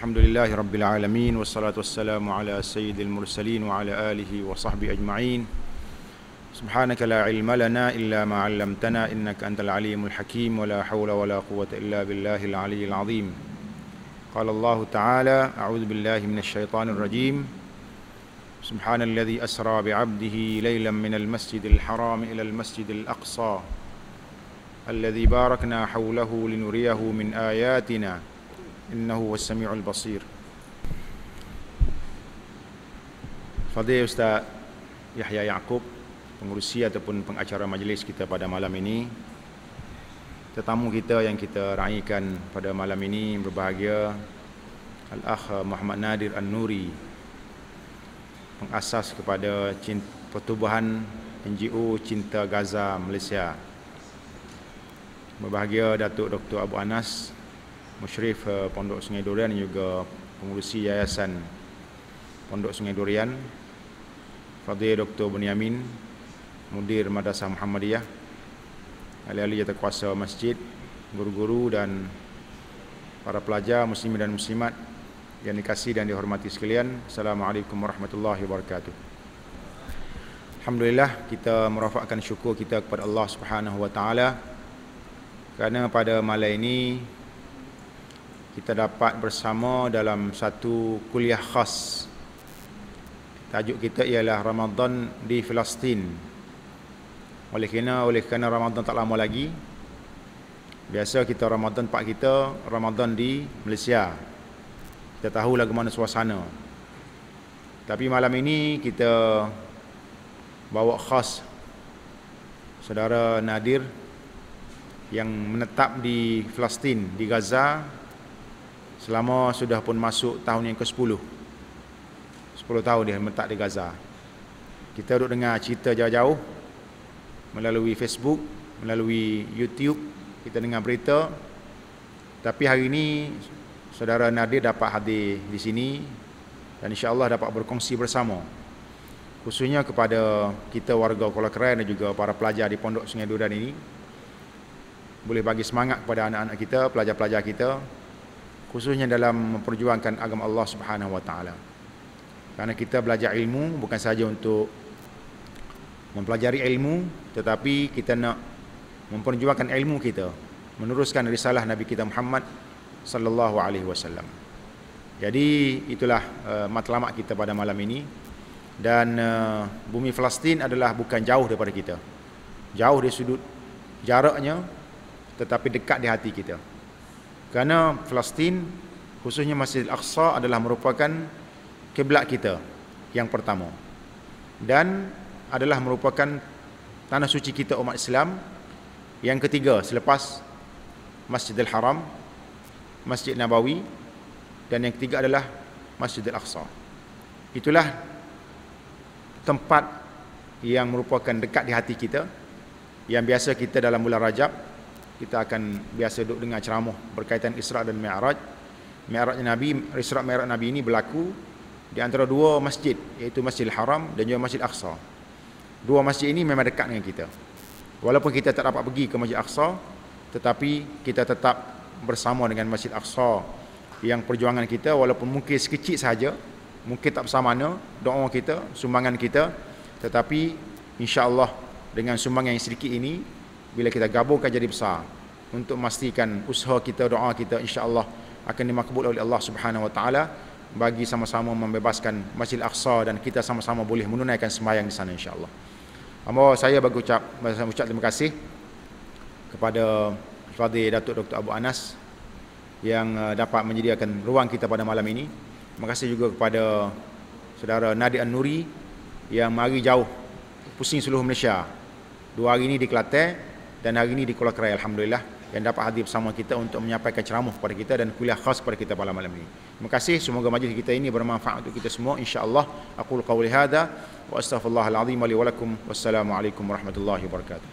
الحمد لله رب العالمين والصلاة والسلام على سيد المرسلين وعلى آله وصحبه أجمعين سبحانك لا علم لنا إلا ما علمتنا إنك أنت العليم الحكيم ولا حول ولا قوة إلا بالله العلي العظيم قال الله تعالى أعوذ بالله من الشيطان الرجيم سبحان الذي أسرى بعبده ليلا من المسجد الحرام إلى المسجد الأقصى الذي باركنا حوله لنريه من آياتنا إنه هو السميع البصير فضي أستاذ يحيى يعقوب pengurusi ataupun pengacara majlis kita pada malam ini tetamu kita yang kita raihkan pada malam ini berbahagia Al-Akh Muhammad Nadir An-Nuri pengasas kepada pertubuhan NGO Cinta Gaza Malaysia berbahagia Datuk Dr. Abu Anas Musyrif eh, Pondok Sungai Durian juga pengurusi Yayasan Pondok Sungai Durian Fadil Dr. Bunyamin Mudir Madrasah Muhammadiyah Ahli-ahli jatuh kuasa masjid Guru-guru dan Para pelajar muslim dan muslimat Yang dikasih dan dihormati sekalian Assalamualaikum warahmatullahi wabarakatuh Alhamdulillah kita merafakkan syukur kita kepada Allah Subhanahu Wa Taala kerana pada malam ini kita dapat bersama dalam satu kuliah khas. Tajuk kita ialah Ramadan di Palestin. Oleh kerana oleh kerana Ramadan tak lama lagi. Biasa kita Ramadan pak kita Ramadan di Malaysia. Kita tahu lagu mana suasana. Tapi malam ini kita bawa khas saudara Nadir yang menetap di Palestin di Gaza selama sudah pun masuk tahun yang ke-10 10 tahun dia mentak di Gaza kita duduk dengar cerita jauh-jauh melalui Facebook melalui YouTube kita dengar berita tapi hari ini saudara Nadir dapat hadir di sini dan insya-Allah dapat berkongsi bersama khususnya kepada kita warga Kuala Keren dan juga para pelajar di Pondok Sungai Duran ini boleh bagi semangat kepada anak-anak kita, pelajar-pelajar kita khususnya dalam memperjuangkan agama Allah Subhanahu wa taala. Karena kita belajar ilmu bukan sahaja untuk mempelajari ilmu tetapi kita nak memperjuangkan ilmu kita meneruskan risalah Nabi kita Muhammad sallallahu alaihi wasallam. Jadi itulah uh, matlamat kita pada malam ini dan uh, bumi Palestin adalah bukan jauh daripada kita. Jauh di sudut jaraknya tetapi dekat di hati kita kerana Palestin khususnya Masjid Al-Aqsa adalah merupakan kiblat kita yang pertama dan adalah merupakan tanah suci kita umat Islam yang ketiga selepas Masjidil Haram Masjid Nabawi dan yang ketiga adalah Masjid al Aqsa itulah tempat yang merupakan dekat di hati kita yang biasa kita dalam bulan Rajab kita akan biasa duduk dengar ceramah berkaitan Isra' dan Mi'raj. Mi'rajnya Nabi, Isra' Mi'raj Nabi ini berlaku di antara dua masjid iaitu Masjid Haram dan juga Masjid Aqsa. Dua masjid ini memang dekat dengan kita. Walaupun kita tak dapat pergi ke Masjid Aqsa, tetapi kita tetap bersama dengan Masjid Aqsa yang perjuangan kita walaupun mungkin sekecil saja, mungkin tak sama mana doa kita, sumbangan kita, tetapi insya-Allah dengan sumbangan yang sedikit ini bila kita gabungkan jadi besar untuk memastikan usaha kita doa kita insya Allah akan dimakbul oleh Allah Subhanahu wa taala bagi sama-sama membebaskan Masjid Al-Aqsa dan kita sama-sama boleh menunaikan sembahyang di sana insya Allah. Amo saya bagi ucap ucap terima kasih kepada Fadil Datuk Dr Abu Anas yang uh, dapat menyediakan ruang kita pada malam ini. Terima kasih juga kepada saudara Nadia Nuri yang mari jauh pusing seluruh Malaysia. Dua hari ini di Kelantan dan hari ini di Kuala Kerai Alhamdulillah yang dapat hadir bersama kita untuk menyampaikan ceramah kepada kita dan kuliah khas kepada kita pada malam ini. Terima kasih. Semoga majlis kita ini bermanfaat untuk kita semua. InsyaAllah. Aku lukau lihada. Wa astaghfirullahaladzim wa walakum. Wassalamualaikum warahmatullahi wabarakatuh.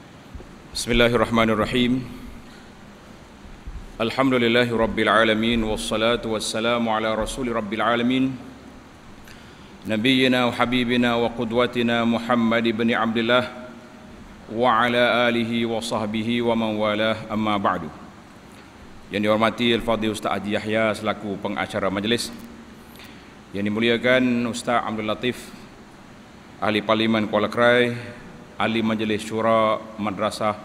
Bismillahirrahmanirrahim. Alhamdulillahi Rabbil Alamin Wassalatu wassalamu ala Rasuli Rabbil Alamin Nabiyina wa Habibina wa Qudwatina Muhammad ibn Abdullah wa ala alihi wa sahbihi wa man walah amma ba'du yang dihormati Al-Fadhil Ustaz Haji Yahya selaku pengacara majlis yang dimuliakan Ustaz Abdul Latif Ahli Parlimen Kuala Kerai Ahli Majlis Syura Madrasah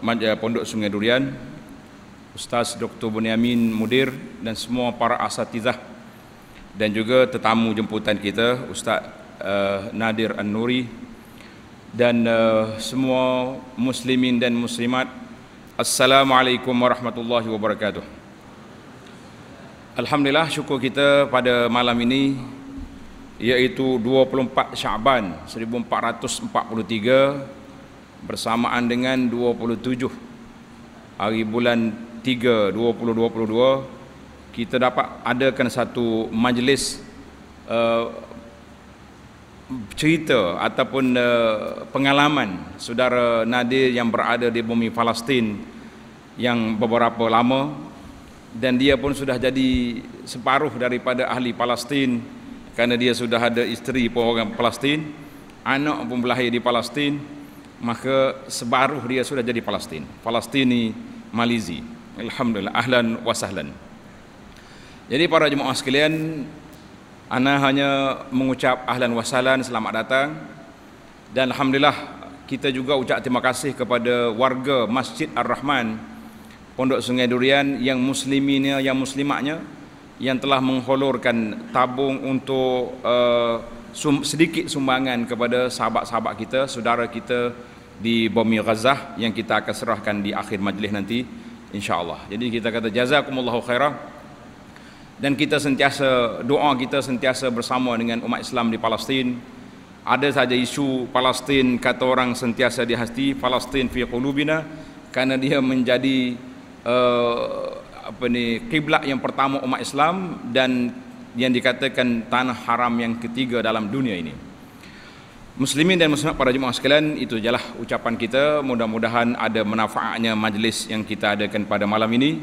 uh, Pondok Sungai Durian Ustaz Dr. Bunyamin Mudir dan semua para asatizah dan juga tetamu jemputan kita Ustaz uh, Nadir An-Nuri dan uh, semua muslimin dan muslimat assalamualaikum warahmatullahi wabarakatuh alhamdulillah syukur kita pada malam ini iaitu 24 Syaban 1443 bersamaan dengan 27 hari bulan 3 2022 kita dapat adakan satu majlis uh, cerita ataupun uh, pengalaman saudara Nadir yang berada di bumi Palestin yang beberapa lama dan dia pun sudah jadi separuh daripada ahli Palestin kerana dia sudah ada isteri pun orang Palestin anak pun berlahir di Palestin maka separuh dia sudah jadi Palestin Palestini Malaysia Alhamdulillah ahlan wa sahlan jadi para jemaah sekalian Ana hanya mengucap ahlan wasalan selamat datang dan alhamdulillah kita juga ucap terima kasih kepada warga Masjid Ar-Rahman Pondok Sungai Durian yang musliminya yang muslimaknya yang telah mengholorkan tabung untuk uh, sedikit sumbangan kepada sahabat-sahabat kita, saudara kita di Bumi Gaza yang kita akan serahkan di akhir majlis nanti insya-Allah. Jadi kita kata jazakumullahu khairan dan kita sentiasa doa kita sentiasa bersama dengan umat Islam di Palestin ada saja isu Palestin kata orang sentiasa di hati Palestin fi qulubina kerana dia menjadi uh, apa ni kiblat yang pertama umat Islam dan yang dikatakan tanah haram yang ketiga dalam dunia ini Muslimin dan Muslimat para jemaah sekalian itu jelah ucapan kita mudah-mudahan ada manfaatnya majlis yang kita adakan pada malam ini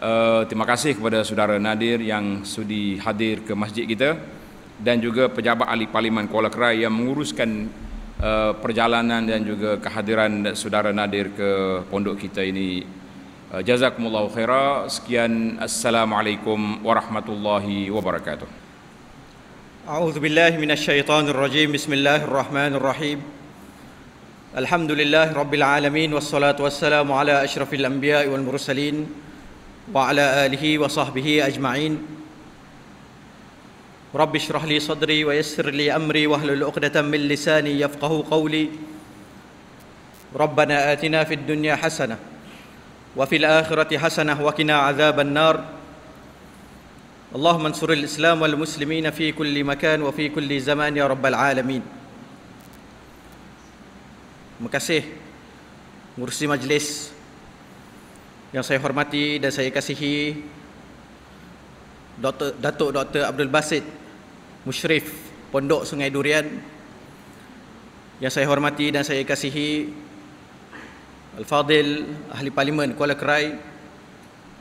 uh, terima kasih kepada saudara Nadir yang sudi hadir ke masjid kita dan juga pejabat ahli parlimen Kuala Krai yang menguruskan uh, perjalanan dan juga kehadiran saudara Nadir ke pondok kita ini. Uh, jazakumullahu khaira. Sekian assalamualaikum warahmatullahi wabarakatuh. A'udzubillahi minasyaitonirrajim. Bismillahirrahmanirrahim. Alhamdulillah Rabbil Alamin Wassalatu wassalamu ala ashrafil anbiya wal mursalin وعلى آله وصحبه أجمعين رب اشرح لي صدري ويسر لي أمري واهلل عقدة من لساني يفقه قولي ربنا آتنا في الدنيا حسنة وفي الآخرة حسنة وقنا عذاب النار اللهم انصر الإسلام والمسلمين في كل مكان وفي كل زمان يا رب العالمين مكسيه مرسي مجلس yang saya hormati dan saya kasihi Dr. Datuk Dr. Abdul Basit Mushrif Pondok Sungai Durian yang saya hormati dan saya kasihi Al-Fadil Ahli Parlimen Kuala Kerai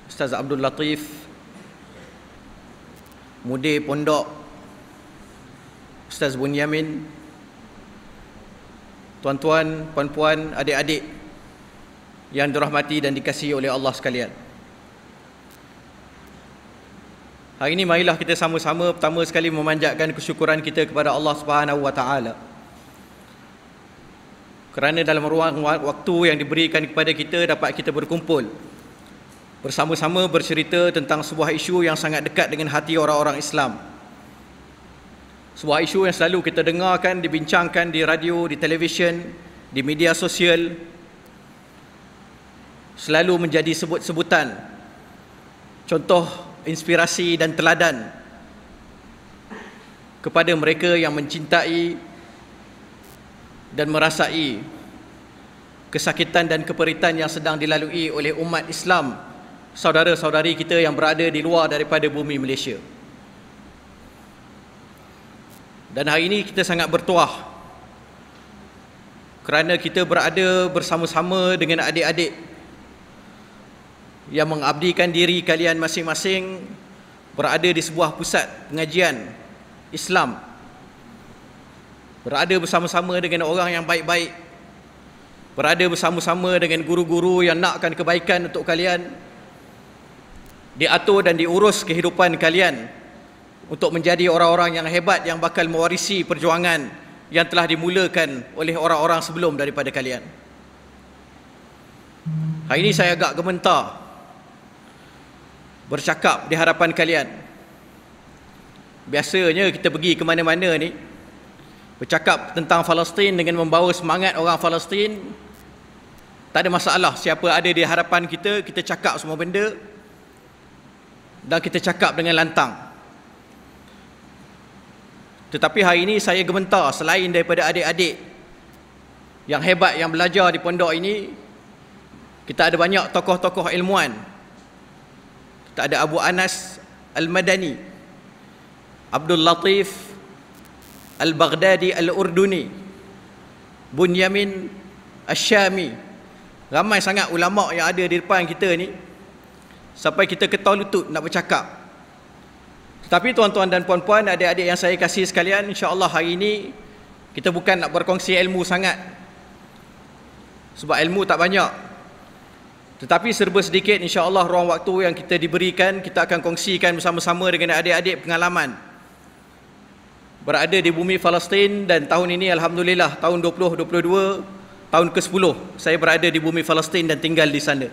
Ustaz Abdul Latif Mudir Pondok Ustaz Bunyamin Tuan-tuan, puan-puan, adik-adik yang dirahmati dan dikasihi oleh Allah sekalian. Hari ini marilah kita sama-sama pertama sekali memanjatkan kesyukuran kita kepada Allah Subhanahu Wa Taala. Kerana dalam ruang waktu yang diberikan kepada kita dapat kita berkumpul bersama-sama bercerita tentang sebuah isu yang sangat dekat dengan hati orang-orang Islam. Sebuah isu yang selalu kita dengarkan, dibincangkan di radio, di televisyen, di media sosial, selalu menjadi sebut-sebutan contoh inspirasi dan teladan kepada mereka yang mencintai dan merasai kesakitan dan keperitan yang sedang dilalui oleh umat Islam saudara-saudari kita yang berada di luar daripada bumi Malaysia dan hari ini kita sangat bertuah kerana kita berada bersama-sama dengan adik-adik yang mengabdikan diri kalian masing-masing berada di sebuah pusat pengajian Islam berada bersama-sama dengan orang yang baik-baik berada bersama-sama dengan guru-guru yang nakkan kebaikan untuk kalian diatur dan diurus kehidupan kalian untuk menjadi orang-orang yang hebat yang bakal mewarisi perjuangan yang telah dimulakan oleh orang-orang sebelum daripada kalian. Hari ini saya agak gementar bercakap di hadapan kalian. Biasanya kita pergi ke mana-mana ni bercakap tentang Palestin dengan membawa semangat orang Palestin. Tak ada masalah siapa ada di hadapan kita, kita cakap semua benda dan kita cakap dengan lantang. Tetapi hari ini saya gementar selain daripada adik-adik yang hebat yang belajar di pondok ini kita ada banyak tokoh-tokoh ilmuan tak ada Abu Anas Al-Madani Abdul Latif Al-Baghdadi Al-Urduni Bunyamin Al-Syami ramai sangat ulama yang ada di depan kita ni sampai kita ketau lutut nak bercakap tapi tuan-tuan dan puan-puan adik-adik yang saya kasih sekalian insya-Allah hari ini kita bukan nak berkongsi ilmu sangat sebab ilmu tak banyak tetapi serba sedikit insya-Allah ruang waktu yang kita diberikan kita akan kongsikan bersama-sama dengan adik-adik pengalaman berada di bumi Palestin dan tahun ini alhamdulillah tahun 2022 tahun ke-10 saya berada di bumi Palestin dan tinggal di sana.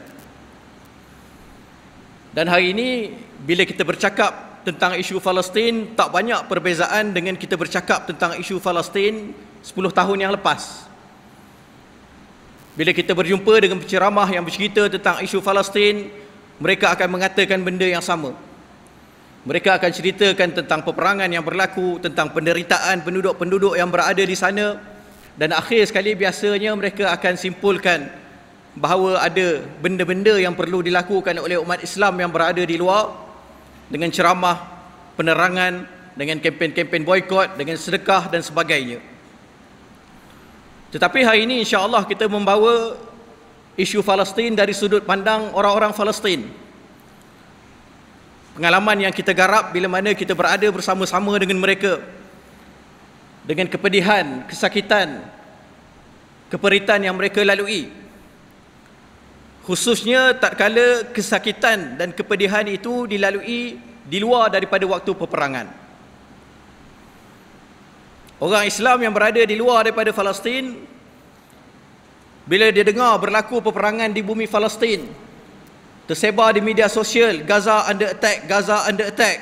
Dan hari ini bila kita bercakap tentang isu Palestin tak banyak perbezaan dengan kita bercakap tentang isu Palestin 10 tahun yang lepas. Bila kita berjumpa dengan penceramah yang bercerita tentang isu Palestin, mereka akan mengatakan benda yang sama. Mereka akan ceritakan tentang peperangan yang berlaku, tentang penderitaan penduduk-penduduk yang berada di sana dan akhir sekali biasanya mereka akan simpulkan bahawa ada benda-benda yang perlu dilakukan oleh umat Islam yang berada di luar dengan ceramah, penerangan, dengan kempen-kempen boykot, dengan sedekah dan sebagainya. Tetapi hari ini insya-Allah kita membawa isu Palestin dari sudut pandang orang-orang Palestin. Pengalaman yang kita garap bila mana kita berada bersama-sama dengan mereka dengan kepedihan, kesakitan, keperitan yang mereka lalui. Khususnya tak kala kesakitan dan kepedihan itu dilalui di luar daripada waktu peperangan orang Islam yang berada di luar daripada Palestin bila dia dengar berlaku peperangan di bumi Palestin tersebar di media sosial Gaza under attack Gaza under attack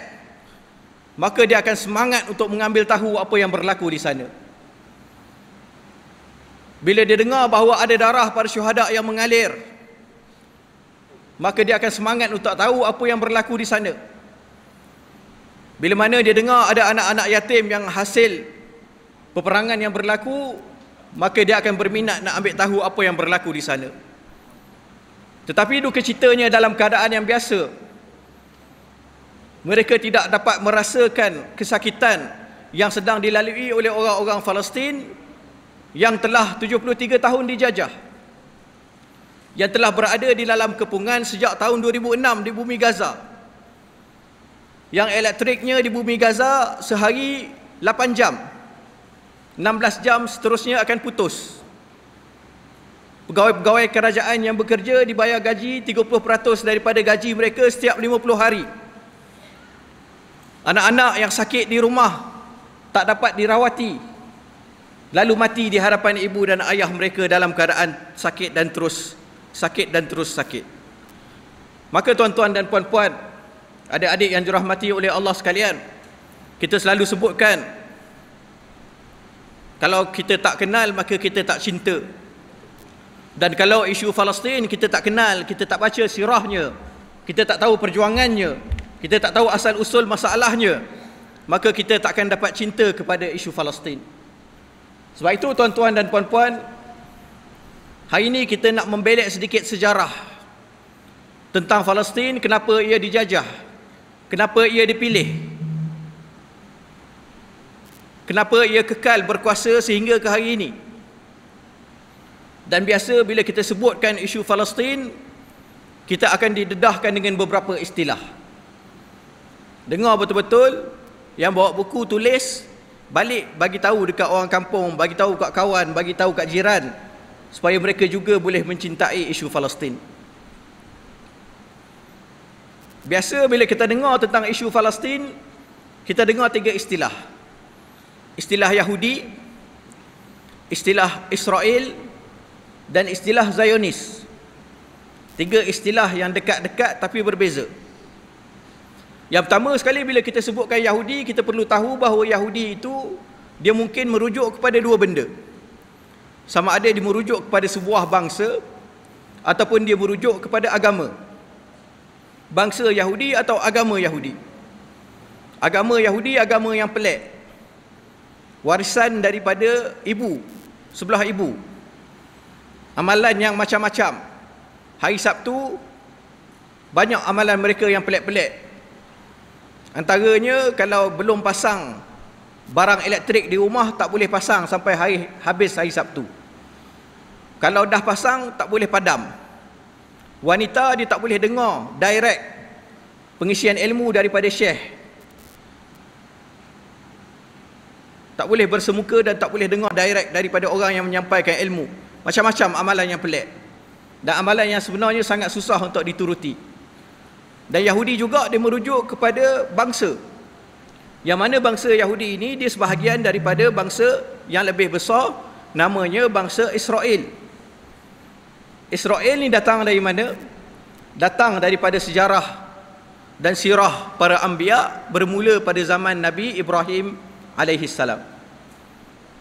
maka dia akan semangat untuk mengambil tahu apa yang berlaku di sana bila dia dengar bahawa ada darah para syuhada yang mengalir maka dia akan semangat untuk tahu apa yang berlaku di sana bila mana dia dengar ada anak-anak yatim yang hasil peperangan yang berlaku maka dia akan berminat nak ambil tahu apa yang berlaku di sana tetapi duka ceritanya dalam keadaan yang biasa mereka tidak dapat merasakan kesakitan yang sedang dilalui oleh orang-orang Palestin yang telah 73 tahun dijajah yang telah berada di dalam kepungan sejak tahun 2006 di bumi Gaza yang elektriknya di bumi Gaza sehari 8 jam 16 jam seterusnya akan putus. Pegawai-pegawai kerajaan yang bekerja dibayar gaji 30% daripada gaji mereka setiap 50 hari. Anak-anak yang sakit di rumah tak dapat dirawati. Lalu mati di hadapan ibu dan ayah mereka dalam keadaan sakit dan terus sakit dan terus sakit. Maka tuan-tuan dan puan-puan, ada adik yang dirahmati oleh Allah sekalian, kita selalu sebutkan kalau kita tak kenal maka kita tak cinta. Dan kalau isu Palestin kita tak kenal, kita tak baca sirahnya, kita tak tahu perjuangannya, kita tak tahu asal usul masalahnya, maka kita takkan dapat cinta kepada isu Palestin. Sebab itu tuan-tuan dan puan-puan, hari ini kita nak membelak sedikit sejarah tentang Palestin, kenapa ia dijajah, kenapa ia dipilih. Kenapa ia kekal berkuasa sehingga ke hari ini? Dan biasa bila kita sebutkan isu Palestin, kita akan didedahkan dengan beberapa istilah. Dengar betul-betul yang bawa buku tulis balik bagi tahu dekat orang kampung, bagi tahu dekat kawan, bagi tahu dekat jiran supaya mereka juga boleh mencintai isu Palestin. Biasa bila kita dengar tentang isu Palestin, kita dengar tiga istilah istilah Yahudi, istilah Israel dan istilah Zionis. Tiga istilah yang dekat-dekat tapi berbeza. Yang pertama sekali bila kita sebutkan Yahudi, kita perlu tahu bahawa Yahudi itu dia mungkin merujuk kepada dua benda. Sama ada dia merujuk kepada sebuah bangsa ataupun dia merujuk kepada agama. Bangsa Yahudi atau agama Yahudi. Agama Yahudi agama yang pelik, warisan daripada ibu sebelah ibu amalan yang macam-macam hari Sabtu banyak amalan mereka yang pelik-pelik antaranya kalau belum pasang barang elektrik di rumah tak boleh pasang sampai hari habis hari Sabtu kalau dah pasang tak boleh padam wanita dia tak boleh dengar direct pengisian ilmu daripada syekh tak boleh bersemuka dan tak boleh dengar direct daripada orang yang menyampaikan ilmu macam-macam amalan yang pelik dan amalan yang sebenarnya sangat susah untuk dituruti dan Yahudi juga dia merujuk kepada bangsa yang mana bangsa Yahudi ini dia sebahagian daripada bangsa yang lebih besar namanya bangsa Israel Israel ni datang dari mana? datang daripada sejarah dan sirah para ambiak bermula pada zaman Nabi Ibrahim alaihi salam.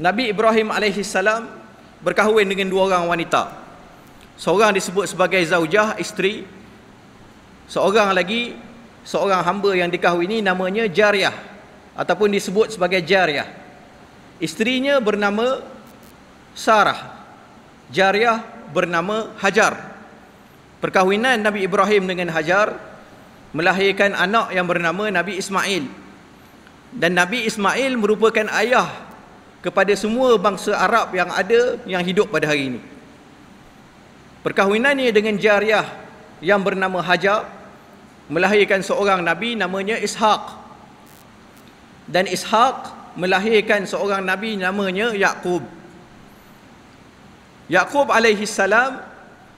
Nabi Ibrahim alaihi salam berkahwin dengan dua orang wanita. Seorang disebut sebagai zaujah isteri, seorang lagi seorang hamba yang dikahwini namanya jariah ataupun disebut sebagai jariah. Isterinya bernama Sarah. Jariah bernama Hajar. Perkahwinan Nabi Ibrahim dengan Hajar melahirkan anak yang bernama Nabi Ismail dan Nabi Ismail merupakan ayah kepada semua bangsa Arab yang ada yang hidup pada hari ini. Perkahwinannya dengan jariah yang bernama Hajar melahirkan seorang nabi namanya Ishaq. Dan Ishaq melahirkan seorang nabi namanya Yaqub. Yaqub alaihi salam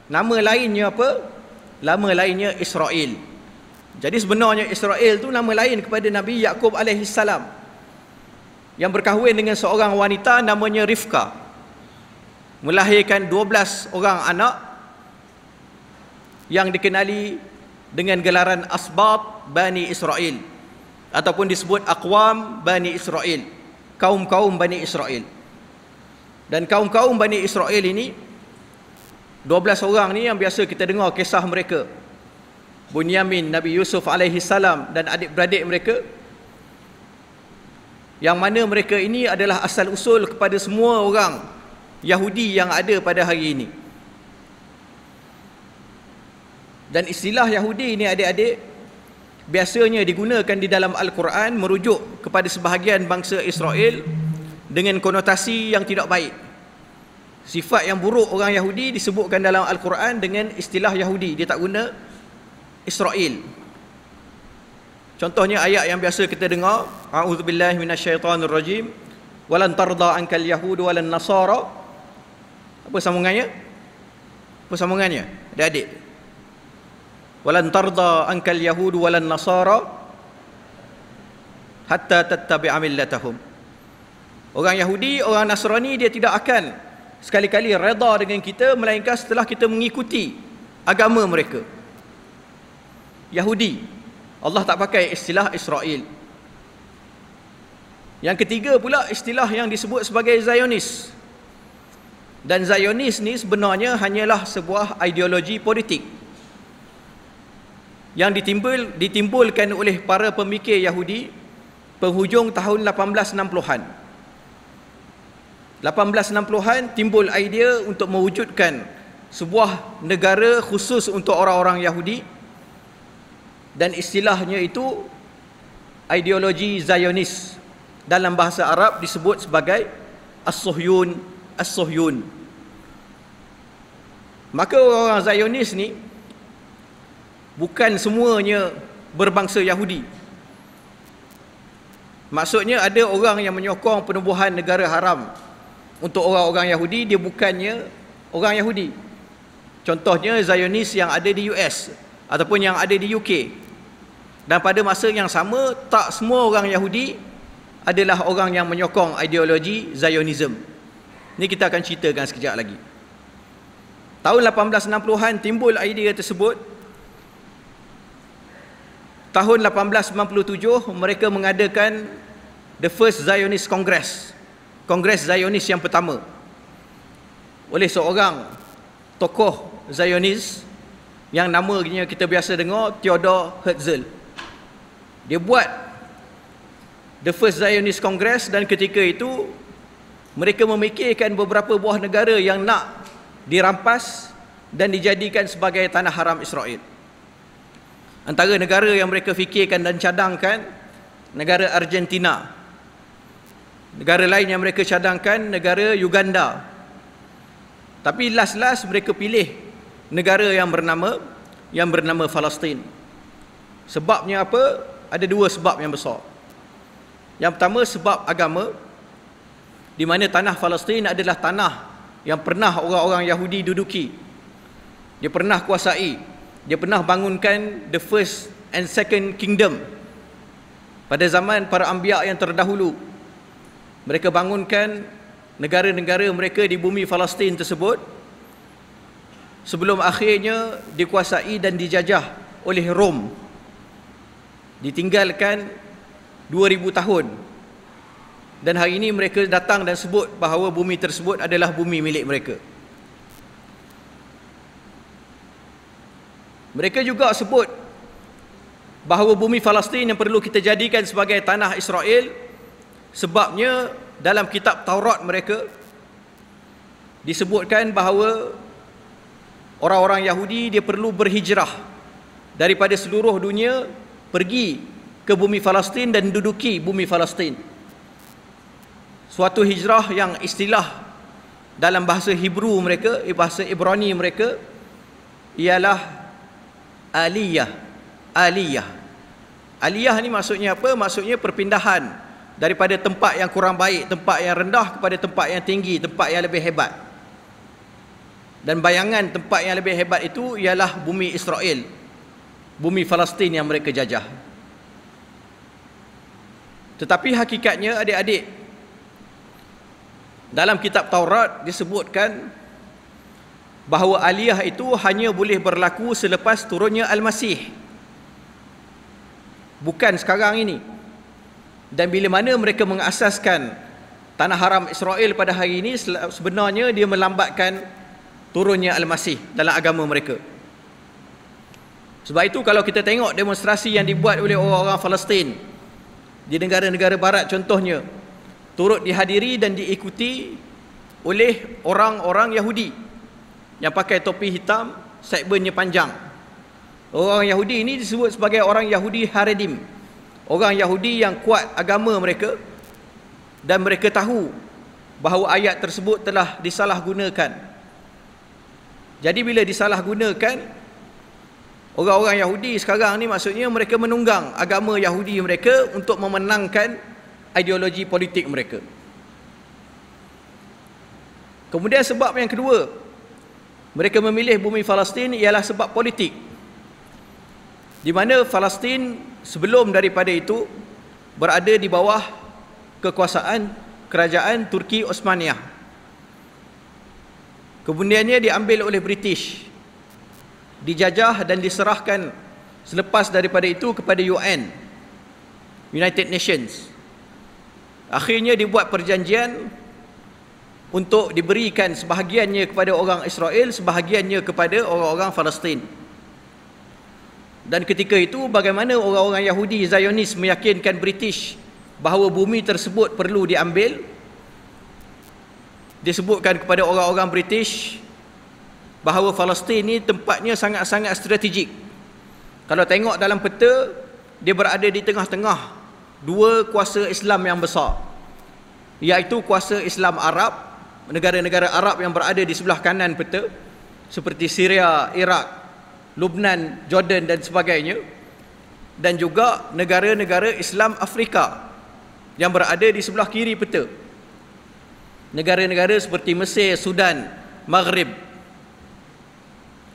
nama lainnya apa? Nama lainnya Israel. Israel. Jadi sebenarnya Israel tu nama lain kepada Nabi Yaakob alaihi salam yang berkahwin dengan seorang wanita namanya Rifka. Melahirkan 12 orang anak yang dikenali dengan gelaran Asbab Bani Israel ataupun disebut Akwam Bani Israel, kaum-kaum Bani Israel. Dan kaum-kaum Bani Israel ini 12 orang ni yang biasa kita dengar kisah mereka. Bunyamin, Nabi Yusuf alaihi salam dan adik-beradik mereka yang mana mereka ini adalah asal usul kepada semua orang Yahudi yang ada pada hari ini. Dan istilah Yahudi ini adik-adik biasanya digunakan di dalam al-Quran merujuk kepada sebahagian bangsa Israel dengan konotasi yang tidak baik. Sifat yang buruk orang Yahudi disebutkan dalam al-Quran dengan istilah Yahudi, dia tak guna Israel. Contohnya ayat yang biasa kita dengar, a'udzubillahi minasyaitonirrajim walan tarda ankal yahud walan nasara. Apa sambungannya? Apa sambungannya? Adik, -adik. Walan tarda ankal yahud walan nasara hatta tattabi'a millatahum. Orang Yahudi, orang Nasrani dia tidak akan sekali-kali reda dengan kita melainkan setelah kita mengikuti agama mereka. Yahudi. Allah tak pakai istilah Israel. Yang ketiga pula istilah yang disebut sebagai Zionis. Dan Zionis ni sebenarnya hanyalah sebuah ideologi politik yang ditimbul ditimbulkan oleh para pemikir Yahudi penghujung tahun 1860-an. 1860-an timbul idea untuk mewujudkan sebuah negara khusus untuk orang-orang Yahudi dan istilahnya itu ideologi Zionis dalam bahasa Arab disebut sebagai As-Suhyun As-Suhyun maka orang-orang Zionis ni bukan semuanya berbangsa Yahudi maksudnya ada orang yang menyokong penubuhan negara haram untuk orang-orang Yahudi dia bukannya orang Yahudi contohnya Zionis yang ada di US ataupun yang ada di UK dan pada masa yang sama, tak semua orang Yahudi adalah orang yang menyokong ideologi Zionism. Ini kita akan ceritakan sekejap lagi. Tahun 1860-an timbul idea tersebut. Tahun 1897, mereka mengadakan The First Zionist Congress. Kongres Zionis yang pertama. Oleh seorang tokoh Zionis yang namanya kita biasa dengar Theodore Herzl dia buat the first Zionist Congress dan ketika itu mereka memikirkan beberapa buah negara yang nak dirampas dan dijadikan sebagai tanah haram Israel. Antara negara yang mereka fikirkan dan cadangkan negara Argentina. Negara lain yang mereka cadangkan negara Uganda. Tapi last-last mereka pilih negara yang bernama yang bernama Palestin. Sebabnya apa? ada dua sebab yang besar. Yang pertama sebab agama di mana tanah Palestin adalah tanah yang pernah orang-orang Yahudi duduki. Dia pernah kuasai. Dia pernah bangunkan the first and second kingdom. Pada zaman para anbiya yang terdahulu. Mereka bangunkan negara-negara mereka di bumi Palestin tersebut sebelum akhirnya dikuasai dan dijajah oleh Rom ditinggalkan 2000 tahun dan hari ini mereka datang dan sebut bahawa bumi tersebut adalah bumi milik mereka mereka juga sebut bahawa bumi Palestin yang perlu kita jadikan sebagai tanah Israel sebabnya dalam kitab Taurat mereka disebutkan bahawa orang-orang Yahudi dia perlu berhijrah daripada seluruh dunia pergi ke bumi Palestin dan duduki bumi Palestin. Suatu hijrah yang istilah dalam bahasa Hebrew mereka, eh, bahasa Ibrani mereka ialah aliyah. Aliyah. Aliyah ni maksudnya apa? Maksudnya perpindahan daripada tempat yang kurang baik, tempat yang rendah kepada tempat yang tinggi, tempat yang lebih hebat. Dan bayangan tempat yang lebih hebat itu ialah bumi Israel, bumi Palestin yang mereka jajah. Tetapi hakikatnya adik-adik dalam kitab Taurat disebutkan bahawa aliyah itu hanya boleh berlaku selepas turunnya Al-Masih. Bukan sekarang ini. Dan bila mana mereka mengasaskan tanah haram Israel pada hari ini sebenarnya dia melambatkan turunnya Al-Masih dalam agama mereka. Sebab itu kalau kita tengok demonstrasi yang dibuat oleh orang-orang Palestin di negara-negara barat contohnya turut dihadiri dan diikuti oleh orang-orang Yahudi yang pakai topi hitam sideburnnya panjang. Orang Yahudi ini disebut sebagai orang Yahudi Haredim. Orang Yahudi yang kuat agama mereka dan mereka tahu bahawa ayat tersebut telah disalahgunakan. Jadi bila disalahgunakan, Orang-orang Yahudi sekarang ni maksudnya mereka menunggang agama Yahudi mereka untuk memenangkan ideologi politik mereka. Kemudian sebab yang kedua, mereka memilih bumi Palestin ialah sebab politik. Di mana Palestin sebelum daripada itu berada di bawah kekuasaan kerajaan Turki Osmania. Kemudiannya diambil oleh British dijajah dan diserahkan selepas daripada itu kepada UN United Nations akhirnya dibuat perjanjian untuk diberikan sebahagiannya kepada orang Israel sebahagiannya kepada orang-orang Palestin dan ketika itu bagaimana orang-orang Yahudi Zionis meyakinkan British bahawa bumi tersebut perlu diambil disebutkan kepada orang-orang British bahawa Palestin ni tempatnya sangat-sangat strategik. Kalau tengok dalam peta, dia berada di tengah-tengah dua kuasa Islam yang besar. Iaitu kuasa Islam Arab, negara-negara Arab yang berada di sebelah kanan peta seperti Syria, Iraq, Lubnan, Jordan dan sebagainya dan juga negara-negara Islam Afrika yang berada di sebelah kiri peta. Negara-negara seperti Mesir, Sudan, Maghrib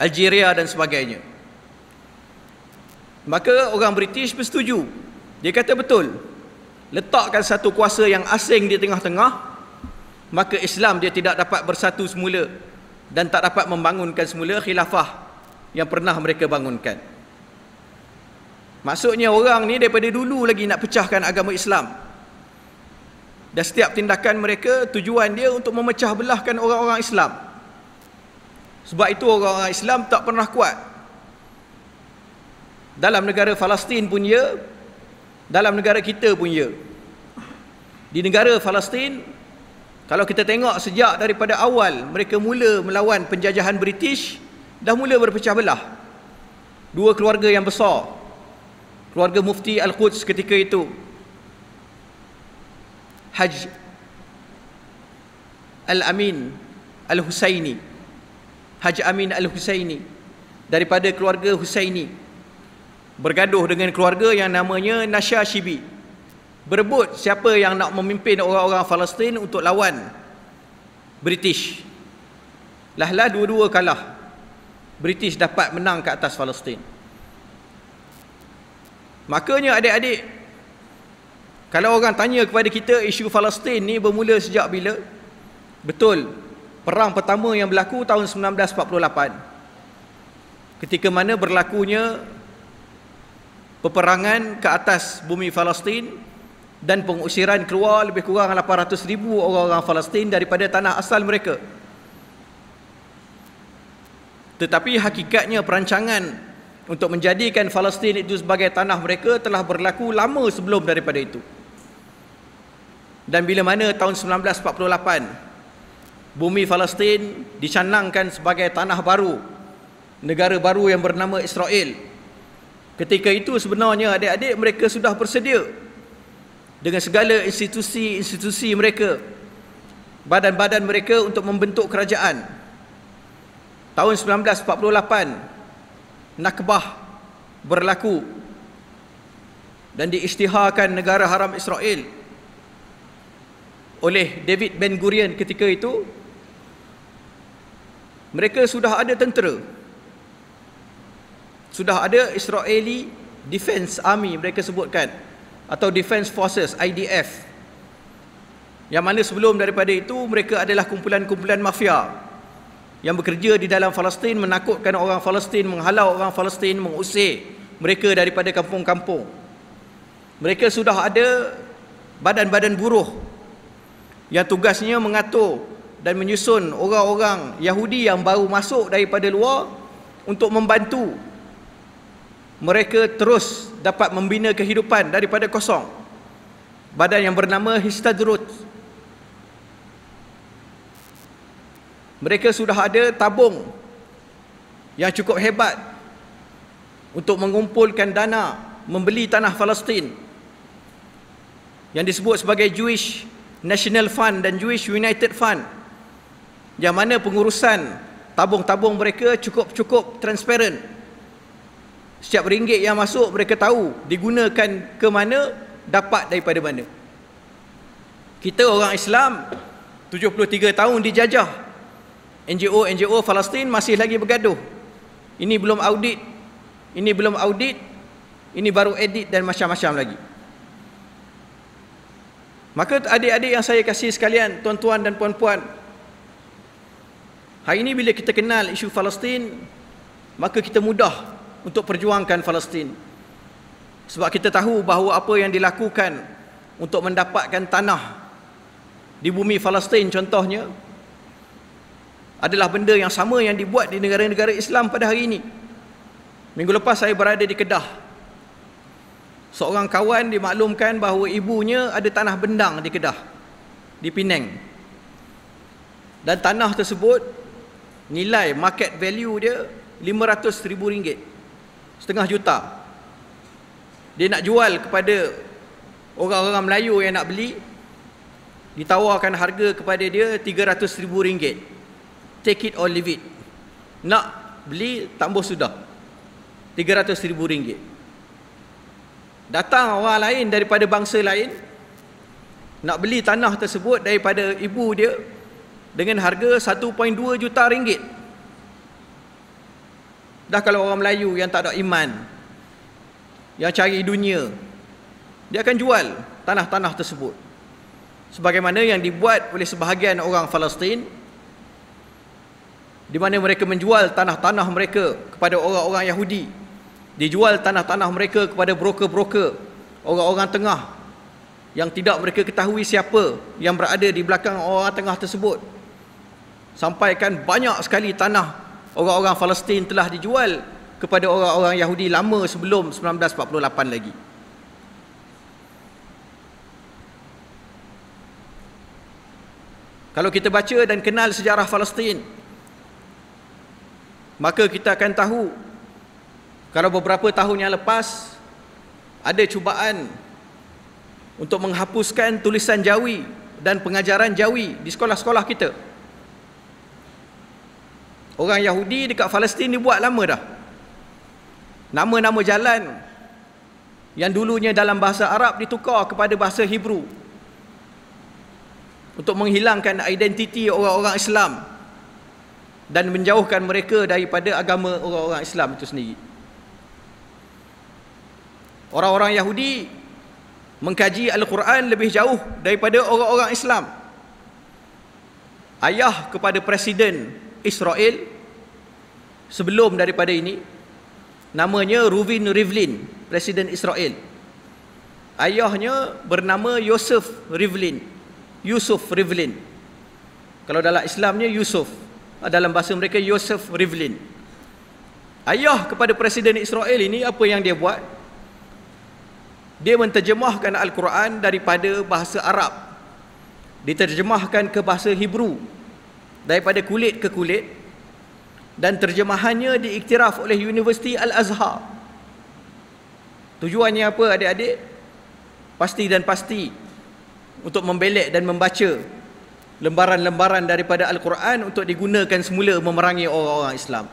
Algeria dan sebagainya. Maka orang British bersetuju. Dia kata betul. Letakkan satu kuasa yang asing di tengah-tengah, maka Islam dia tidak dapat bersatu semula dan tak dapat membangunkan semula khilafah yang pernah mereka bangunkan. Maksudnya orang ni daripada dulu lagi nak pecahkan agama Islam. Dan setiap tindakan mereka tujuan dia untuk memecah belahkan orang-orang Islam. Sebab itu orang-orang Islam tak pernah kuat. Dalam negara Palestin pun ya, dalam negara kita pun ya. Di negara Palestin, kalau kita tengok sejak daripada awal mereka mula melawan penjajahan British, dah mula berpecah belah. Dua keluarga yang besar. Keluarga Mufti Al-Quds ketika itu. Haj Al-Amin Al-Husaini Haji Amin Al-Husaini daripada keluarga Husaini bergaduh dengan keluarga yang namanya Nasha Shibi berebut siapa yang nak memimpin orang-orang Palestin untuk lawan British lah-lah dua-dua kalah British dapat menang ke atas Palestin makanya adik-adik kalau orang tanya kepada kita isu Palestin ni bermula sejak bila betul perang pertama yang berlaku tahun 1948 ketika mana berlakunya peperangan ke atas bumi Palestin dan pengusiran keluar lebih kurang 800 ribu orang-orang Palestin daripada tanah asal mereka tetapi hakikatnya perancangan untuk menjadikan Palestin itu sebagai tanah mereka telah berlaku lama sebelum daripada itu dan bila mana tahun 1948 bumi Palestin dicanangkan sebagai tanah baru negara baru yang bernama Israel ketika itu sebenarnya adik-adik mereka sudah bersedia dengan segala institusi-institusi mereka badan-badan mereka untuk membentuk kerajaan tahun 1948 nakbah berlaku dan diisytiharkan negara haram Israel oleh David Ben Gurion ketika itu mereka sudah ada tentera. Sudah ada Israeli Defense Army mereka sebutkan atau Defense Forces IDF. Yang mana sebelum daripada itu mereka adalah kumpulan-kumpulan mafia yang bekerja di dalam Palestin menakutkan orang Palestin, menghalau orang Palestin, mengusir mereka daripada kampung-kampung. Mereka sudah ada badan-badan buruh yang tugasnya mengatur dan menyusun orang-orang Yahudi yang baru masuk daripada luar untuk membantu mereka terus dapat membina kehidupan daripada kosong badan yang bernama Histadrut mereka sudah ada tabung yang cukup hebat untuk mengumpulkan dana membeli tanah Palestin yang disebut sebagai Jewish National Fund dan Jewish United Fund yang mana pengurusan tabung-tabung mereka cukup-cukup transparent setiap ringgit yang masuk mereka tahu digunakan ke mana dapat daripada mana kita orang Islam 73 tahun dijajah NGO-NGO Palestin masih lagi bergaduh ini belum audit ini belum audit ini baru edit dan macam-macam lagi maka adik-adik yang saya kasih sekalian tuan-tuan dan puan-puan Hari ini bila kita kenal isu Palestin, maka kita mudah untuk perjuangkan Palestin. Sebab kita tahu bahawa apa yang dilakukan untuk mendapatkan tanah di bumi Palestin contohnya adalah benda yang sama yang dibuat di negara-negara Islam pada hari ini. Minggu lepas saya berada di Kedah. Seorang kawan dimaklumkan bahawa ibunya ada tanah bendang di Kedah di Pinang, Dan tanah tersebut nilai market value dia 500 ribu ringgit setengah juta dia nak jual kepada orang-orang Melayu yang nak beli ditawarkan harga kepada dia 300 ribu ringgit take it or leave it nak beli tambah sudah 300 ribu ringgit datang orang lain daripada bangsa lain nak beli tanah tersebut daripada ibu dia dengan harga 1.2 juta ringgit dah kalau orang Melayu yang tak ada iman yang cari dunia dia akan jual tanah-tanah tersebut sebagaimana yang dibuat oleh sebahagian orang Palestin di mana mereka menjual tanah-tanah mereka kepada orang-orang Yahudi dijual tanah-tanah mereka kepada broker-broker orang-orang tengah yang tidak mereka ketahui siapa yang berada di belakang orang tengah tersebut sampaikan banyak sekali tanah orang-orang Palestin telah dijual kepada orang-orang Yahudi lama sebelum 1948 lagi. Kalau kita baca dan kenal sejarah Palestin, maka kita akan tahu kalau beberapa tahun yang lepas ada cubaan untuk menghapuskan tulisan Jawi dan pengajaran Jawi di sekolah-sekolah kita orang Yahudi dekat Palestin ni buat lama dah nama-nama jalan yang dulunya dalam bahasa Arab ditukar kepada bahasa Hebrew untuk menghilangkan identiti orang-orang Islam dan menjauhkan mereka daripada agama orang-orang Islam itu sendiri orang-orang Yahudi mengkaji Al-Quran lebih jauh daripada orang-orang Islam ayah kepada presiden Israel sebelum daripada ini namanya Ruvin Rivlin presiden Israel ayahnya bernama Yusuf Rivlin Yusuf Rivlin kalau dalam Islamnya Yusuf dalam bahasa mereka Yusuf Rivlin ayah kepada presiden Israel ini apa yang dia buat dia menterjemahkan Al-Quran daripada bahasa Arab diterjemahkan ke bahasa Hebrew daripada kulit ke kulit dan terjemahannya diiktiraf oleh Universiti Al-Azhar. Tujuannya apa adik-adik? Pasti dan pasti untuk membelak dan membaca lembaran-lembaran daripada Al-Quran untuk digunakan semula memerangi orang-orang Islam.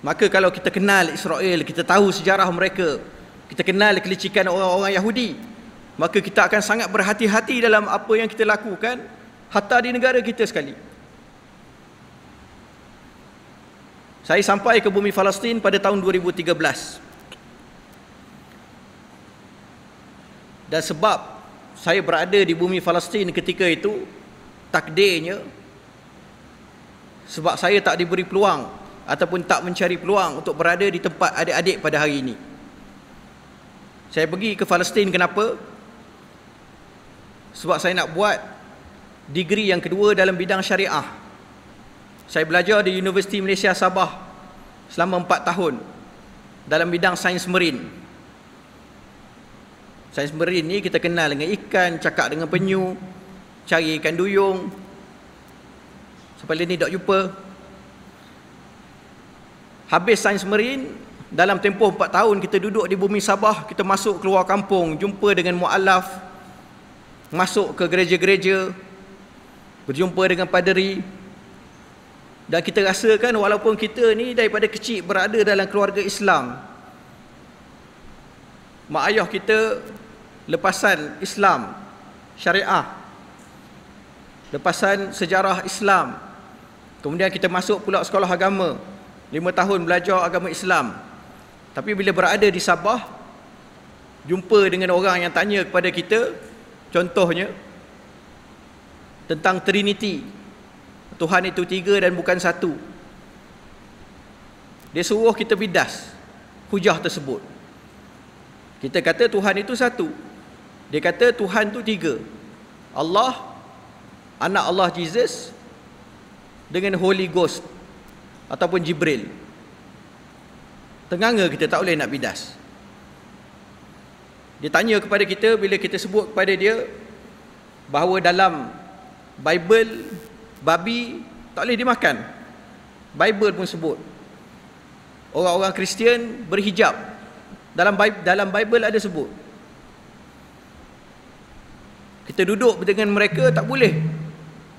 Maka kalau kita kenal Israel, kita tahu sejarah mereka, kita kenal kelicikan orang-orang Yahudi, maka kita akan sangat berhati-hati dalam apa yang kita lakukan hatta di negara kita sekali. Saya sampai ke bumi Palestin pada tahun 2013. Dan sebab saya berada di bumi Palestin ketika itu takdirnya sebab saya tak diberi peluang ataupun tak mencari peluang untuk berada di tempat adik-adik pada hari ini. Saya pergi ke Palestin kenapa? Sebab saya nak buat degree yang kedua dalam bidang syariah. Saya belajar di Universiti Malaysia Sabah selama 4 tahun dalam bidang sains merin. Sains merin ni kita kenal dengan ikan, cakap dengan penyu, cari ikan duyung. Sampai ni tak jumpa. Habis sains merin dalam tempoh 4 tahun kita duduk di bumi Sabah, kita masuk keluar kampung, jumpa dengan mualaf, masuk ke gereja-gereja, berjumpa dengan paderi dan kita rasakan walaupun kita ni daripada kecil berada dalam keluarga Islam mak ayah kita lepasan Islam syariah lepasan sejarah Islam kemudian kita masuk pula sekolah agama 5 tahun belajar agama Islam tapi bila berada di Sabah jumpa dengan orang yang tanya kepada kita contohnya tentang Trinity. Tuhan itu tiga dan bukan satu. Dia suruh kita bidas hujah tersebut. Kita kata Tuhan itu satu. Dia kata Tuhan itu tiga. Allah, anak Allah Jesus dengan Holy Ghost ataupun Jibril. Tenganga kita tak boleh nak bidas. Dia tanya kepada kita bila kita sebut kepada dia bahawa dalam Bible babi tak boleh dimakan. Bible pun sebut. Orang-orang Kristian berhijab. Dalam dalam Bible ada sebut. Kita duduk dengan mereka tak boleh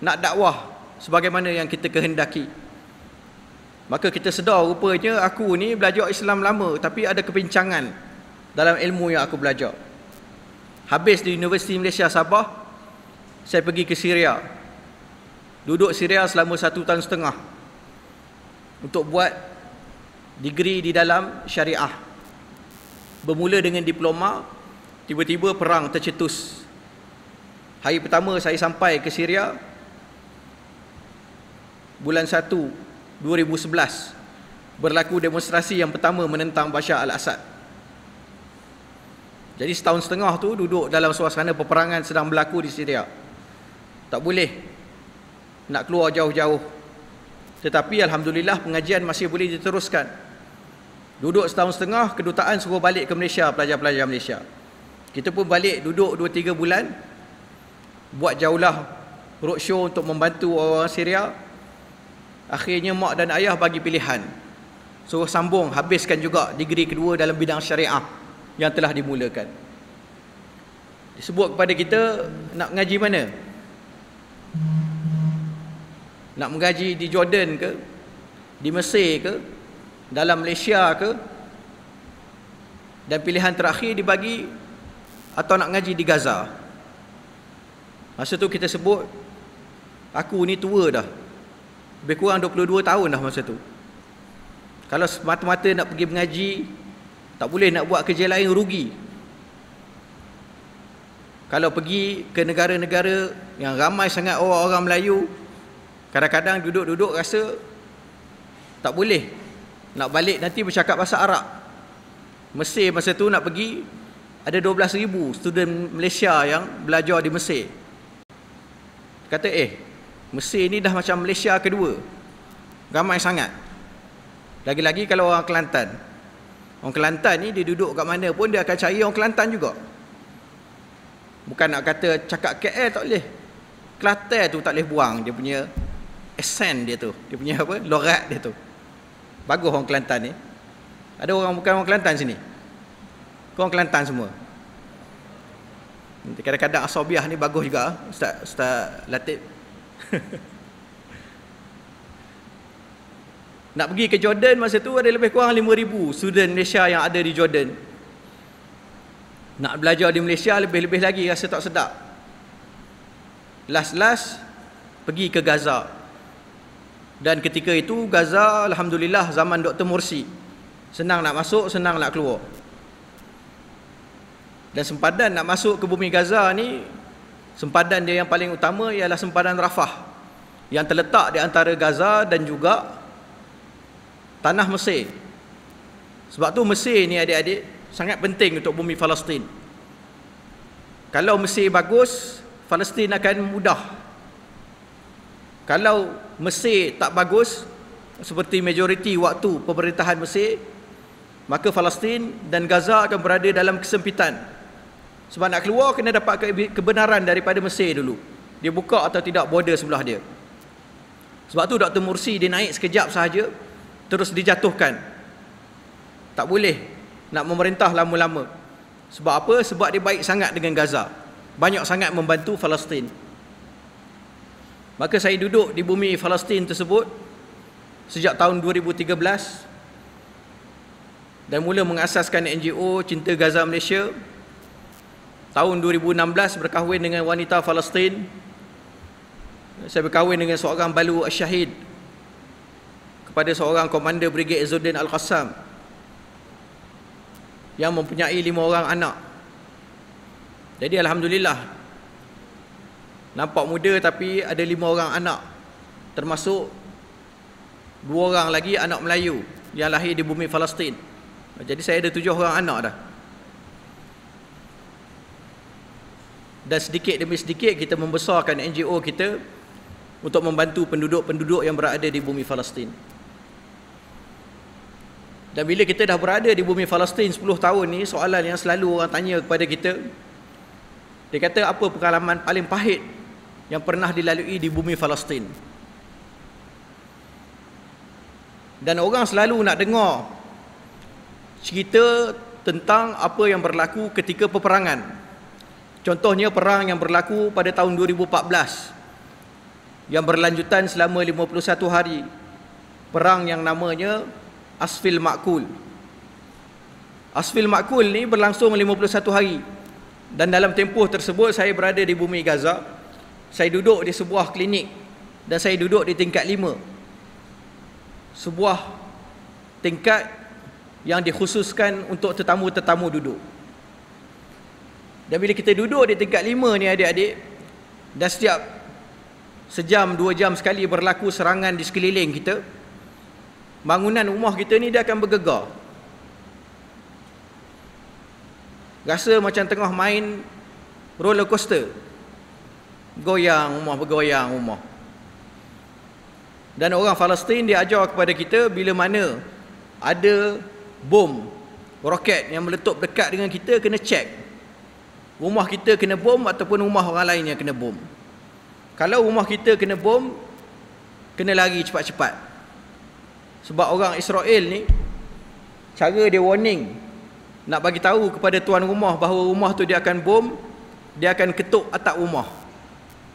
nak dakwah sebagaimana yang kita kehendaki. Maka kita sedar rupanya aku ni belajar Islam lama tapi ada kepincangan dalam ilmu yang aku belajar. Habis di Universiti Malaysia Sabah, saya pergi ke Syria. Duduk Syria selama satu tahun setengah. Untuk buat degree di dalam syariah. Bermula dengan diploma, tiba-tiba perang tercetus. Hari pertama saya sampai ke Syria, bulan 1, 2011, berlaku demonstrasi yang pertama menentang Bashar al-Assad. Jadi setahun setengah tu duduk dalam suasana peperangan sedang berlaku di Syria. Tak boleh nak keluar jauh-jauh. Tetapi Alhamdulillah pengajian masih boleh diteruskan. Duduk setahun setengah, kedutaan suruh balik ke Malaysia, pelajar-pelajar Malaysia. Kita pun balik duduk 2-3 bulan, buat jauhlah roadshow untuk membantu orang-orang Syria. Akhirnya mak dan ayah bagi pilihan. Suruh sambung, habiskan juga degree kedua dalam bidang syariah yang telah dimulakan. Disebut kepada kita, nak ngaji Mana? Nak mengaji di Jordan ke? Di Mesir ke? Dalam Malaysia ke? Dan pilihan terakhir dibagi atau nak mengaji di Gaza? Masa tu kita sebut aku ni tua dah. Lebih kurang 22 tahun dah masa tu. Kalau semata-mata nak pergi mengaji tak boleh nak buat kerja lain rugi kalau pergi ke negara-negara yang ramai sangat orang-orang Melayu kadang-kadang duduk-duduk rasa tak boleh nak balik nanti bercakap bahasa Arab Mesir masa tu nak pergi ada 12,000 student Malaysia yang belajar di Mesir kata eh Mesir ni dah macam Malaysia kedua ramai sangat lagi-lagi kalau orang Kelantan orang Kelantan ni dia duduk kat mana pun dia akan cari orang Kelantan juga Bukan nak kata cakap KL tak boleh. Kelantan tu tak boleh buang dia punya accent dia tu. Dia punya apa? Lorat dia tu. Bagus orang Kelantan ni. Ada orang bukan orang Kelantan sini. Kau orang Kelantan semua. Nanti kadang-kadang asabiah ni bagus juga Ustaz Ustaz Latif. Nak pergi ke Jordan masa tu ada lebih kurang 5000 student Malaysia yang ada di Jordan. Nak belajar di Malaysia lebih-lebih lagi rasa tak sedap. Last-last pergi ke Gaza. Dan ketika itu Gaza alhamdulillah zaman Dr Mursi. Senang nak masuk, senang nak keluar. Dan sempadan nak masuk ke bumi Gaza ni sempadan dia yang paling utama ialah sempadan Rafah yang terletak di antara Gaza dan juga tanah Mesir. Sebab tu Mesir ni adik-adik sangat penting untuk bumi Palestin. Kalau Mesir bagus, Palestin akan mudah. Kalau Mesir tak bagus seperti majoriti waktu pemerintahan Mesir, maka Palestin dan Gaza akan berada dalam kesempitan. Sebab nak keluar kena dapat kebenaran daripada Mesir dulu. Dia buka atau tidak border sebelah dia. Sebab tu Dr. Mursi dia naik sekejap sahaja terus dijatuhkan. Tak boleh nak memerintah lama-lama. Sebab apa? Sebab dia baik sangat dengan Gaza. Banyak sangat membantu Palestin. Maka saya duduk di bumi Palestin tersebut sejak tahun 2013 dan mula mengasaskan NGO Cinta Gaza Malaysia. Tahun 2016 berkahwin dengan wanita Palestin. Saya berkahwin dengan seorang Balu Asyahid kepada seorang komander Brigade Zodin Al-Qassam yang mempunyai lima orang anak. Jadi alhamdulillah nampak muda tapi ada lima orang anak termasuk dua orang lagi anak Melayu yang lahir di bumi Palestin. Jadi saya ada tujuh orang anak dah. Dan sedikit demi sedikit kita membesarkan NGO kita untuk membantu penduduk-penduduk yang berada di bumi Palestin. Dan bila kita dah berada di bumi Palestin 10 tahun ni, soalan yang selalu orang tanya kepada kita, dia kata apa pengalaman paling pahit yang pernah dilalui di bumi Palestin? Dan orang selalu nak dengar cerita tentang apa yang berlaku ketika peperangan. Contohnya perang yang berlaku pada tahun 2014 yang berlanjutan selama 51 hari. Perang yang namanya Asfil Makul. Asfil Makul ni berlangsung 51 hari. Dan dalam tempoh tersebut saya berada di bumi Gaza. Saya duduk di sebuah klinik dan saya duduk di tingkat 5. Sebuah tingkat yang dikhususkan untuk tetamu-tetamu duduk. Dan bila kita duduk di tingkat 5 ni adik-adik, dan setiap sejam, dua jam sekali berlaku serangan di sekeliling kita, bangunan rumah kita ni dia akan bergegar rasa macam tengah main roller coaster goyang rumah bergoyang rumah dan orang Palestin dia ajar kepada kita bila mana ada bom roket yang meletup dekat dengan kita kena check rumah kita kena bom ataupun rumah orang lain yang kena bom kalau rumah kita kena bom kena lari cepat-cepat sebab orang Israel ni cara dia warning nak bagi tahu kepada tuan rumah bahawa rumah tu dia akan bom dia akan ketuk atap rumah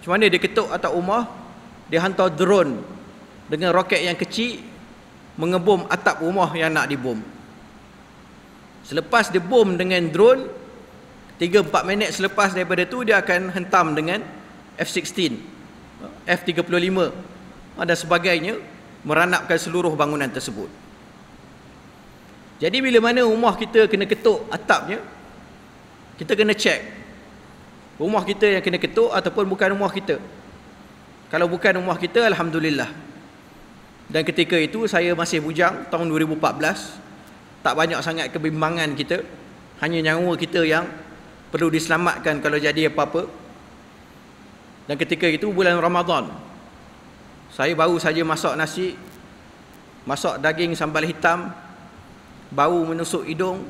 macam mana dia ketuk atap rumah dia hantar drone dengan roket yang kecil mengebom atap rumah yang nak dibom selepas dia bom dengan drone 3-4 minit selepas daripada tu dia akan hentam dengan F-16 F-35 dan sebagainya meranapkan seluruh bangunan tersebut. Jadi bila mana rumah kita kena ketuk atapnya, kita kena cek Rumah kita yang kena ketuk ataupun bukan rumah kita. Kalau bukan rumah kita, Alhamdulillah. Dan ketika itu saya masih bujang tahun 2014. Tak banyak sangat kebimbangan kita. Hanya nyawa kita yang perlu diselamatkan kalau jadi apa-apa. Dan ketika itu bulan Ramadan, saya baru saja masak nasi Masak daging sambal hitam Bau menusuk hidung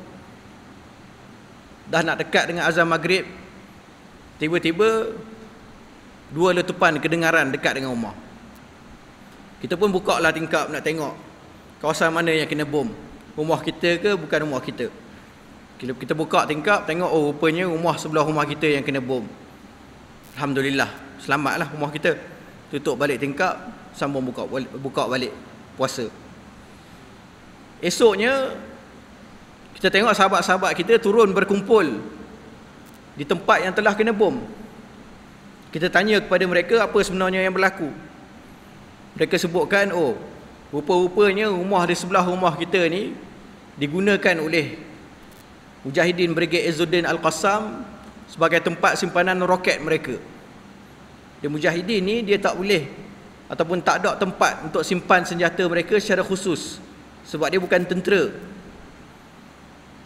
Dah nak dekat dengan azan maghrib Tiba-tiba Dua letupan kedengaran dekat dengan rumah Kita pun buka lah tingkap nak tengok Kawasan mana yang kena bom Rumah kita ke bukan rumah kita Kita buka tingkap tengok Oh rupanya rumah sebelah rumah kita yang kena bom Alhamdulillah Selamatlah rumah kita tutup balik tingkap sambung buka buka balik puasa esoknya kita tengok sahabat-sahabat kita turun berkumpul di tempat yang telah kena bom kita tanya kepada mereka apa sebenarnya yang berlaku mereka sebutkan oh rupa-rupanya rumah di sebelah rumah kita ni digunakan oleh Mujahidin Brigade Ezzuddin Al-Qassam sebagai tempat simpanan roket mereka. Dia mujahidin ni dia tak boleh ataupun tak ada tempat untuk simpan senjata mereka secara khusus sebab dia bukan tentera.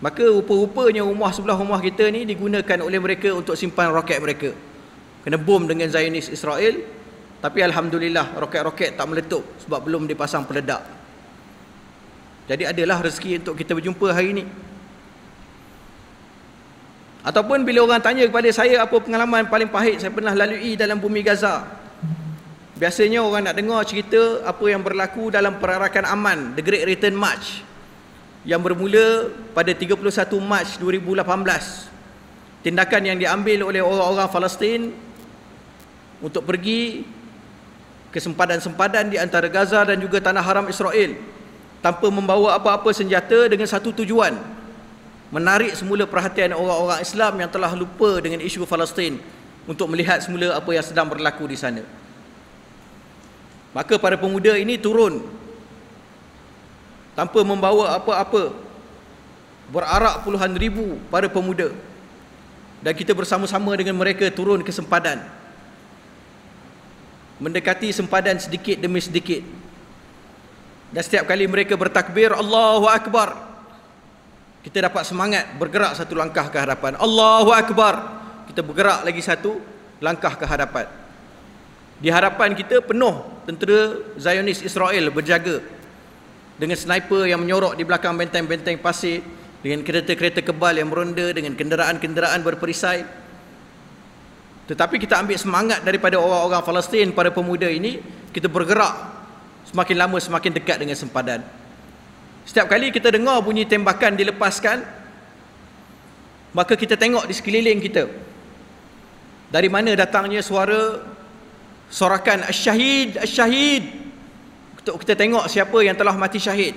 Maka rupa-rupanya rumah sebelah rumah kita ni digunakan oleh mereka untuk simpan roket mereka. Kena bom dengan Zionis Israel tapi alhamdulillah roket-roket tak meletup sebab belum dipasang peledak. Jadi adalah rezeki untuk kita berjumpa hari ini. Ataupun bila orang tanya kepada saya apa pengalaman paling pahit saya pernah lalui dalam bumi Gaza. Biasanya orang nak dengar cerita apa yang berlaku dalam perarakan aman, The Great Return March. Yang bermula pada 31 Mac 2018. Tindakan yang diambil oleh orang-orang Palestin untuk pergi ke sempadan-sempadan di antara Gaza dan juga tanah haram Israel tanpa membawa apa-apa senjata dengan satu tujuan menarik semula perhatian orang-orang Islam yang telah lupa dengan isu Palestin untuk melihat semula apa yang sedang berlaku di sana. Maka para pemuda ini turun tanpa membawa apa-apa berarak puluhan ribu para pemuda dan kita bersama-sama dengan mereka turun ke sempadan mendekati sempadan sedikit demi sedikit dan setiap kali mereka bertakbir Allahu Akbar Akbar kita dapat semangat bergerak satu langkah ke hadapan Allahu akbar kita bergerak lagi satu langkah ke hadapan di hadapan kita penuh tentera Zionis Israel berjaga dengan sniper yang menyorok di belakang benteng-benteng pasir dengan kereta-kereta kebal yang meronda dengan kenderaan-kenderaan berperisai tetapi kita ambil semangat daripada orang-orang Palestin para pemuda ini kita bergerak semakin lama semakin dekat dengan sempadan Setiap kali kita dengar bunyi tembakan dilepaskan maka kita tengok di sekeliling kita. Dari mana datangnya suara sorakan asyhad asyhad. Untuk kita tengok siapa yang telah mati syahid.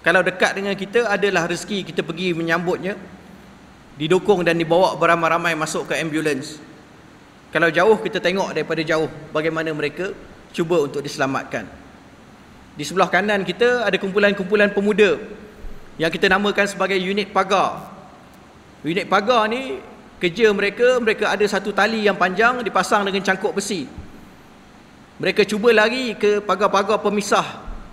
Kalau dekat dengan kita adalah rezeki kita pergi menyambutnya. Didukung dan dibawa beramai-ramai masuk ke ambulans. Kalau jauh kita tengok daripada jauh bagaimana mereka cuba untuk diselamatkan. Di sebelah kanan kita ada kumpulan-kumpulan pemuda yang kita namakan sebagai unit pagar. Unit pagar ni kerja mereka, mereka ada satu tali yang panjang dipasang dengan cangkuk besi. Mereka cuba lari ke pagar-pagar pemisah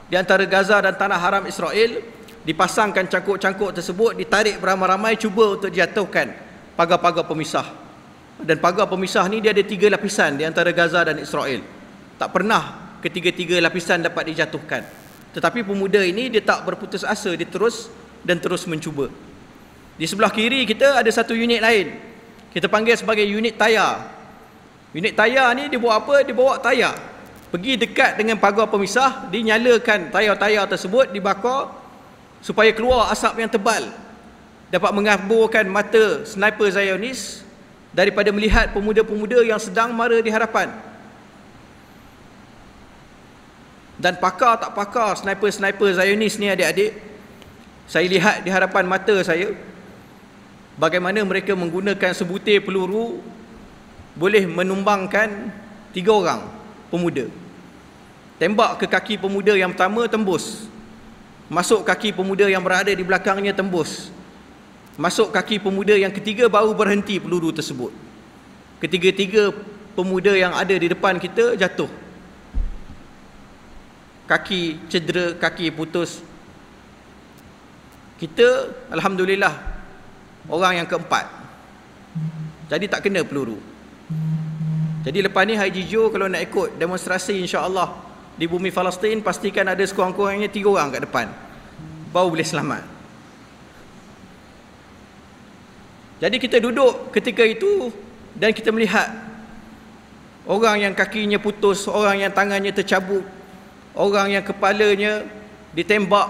di antara Gaza dan tanah haram Israel, dipasangkan cangkuk-cangkuk tersebut, ditarik beramai-ramai cuba untuk dijatuhkan pagar-pagar pemisah. Dan pagar pemisah ni dia ada tiga lapisan di antara Gaza dan Israel. Tak pernah ketiga-tiga lapisan dapat dijatuhkan. Tetapi pemuda ini dia tak berputus asa, dia terus dan terus mencuba. Di sebelah kiri kita ada satu unit lain. Kita panggil sebagai unit tayar. Unit tayar ni dia buat apa? Dia bawa tayar. Pergi dekat dengan pagar pemisah, dinyalakan tayar-tayar tersebut, dibakar supaya keluar asap yang tebal. Dapat mengaburkan mata sniper Zionis daripada melihat pemuda-pemuda yang sedang mara di hadapan. dan pakar tak pakar sniper-sniper Zionis ni adik-adik saya lihat di hadapan mata saya bagaimana mereka menggunakan sebutir peluru boleh menumbangkan tiga orang pemuda tembak ke kaki pemuda yang pertama tembus masuk kaki pemuda yang berada di belakangnya tembus masuk kaki pemuda yang ketiga baru berhenti peluru tersebut ketiga-tiga pemuda yang ada di depan kita jatuh kaki cedera kaki putus kita alhamdulillah orang yang keempat jadi tak kena peluru jadi lepas ni Haji Jo kalau nak ikut demonstrasi insya-Allah di bumi Palestin pastikan ada sekurang-kurangnya tiga orang kat depan baru boleh selamat jadi kita duduk ketika itu dan kita melihat orang yang kakinya putus orang yang tangannya tercabut orang yang kepalanya ditembak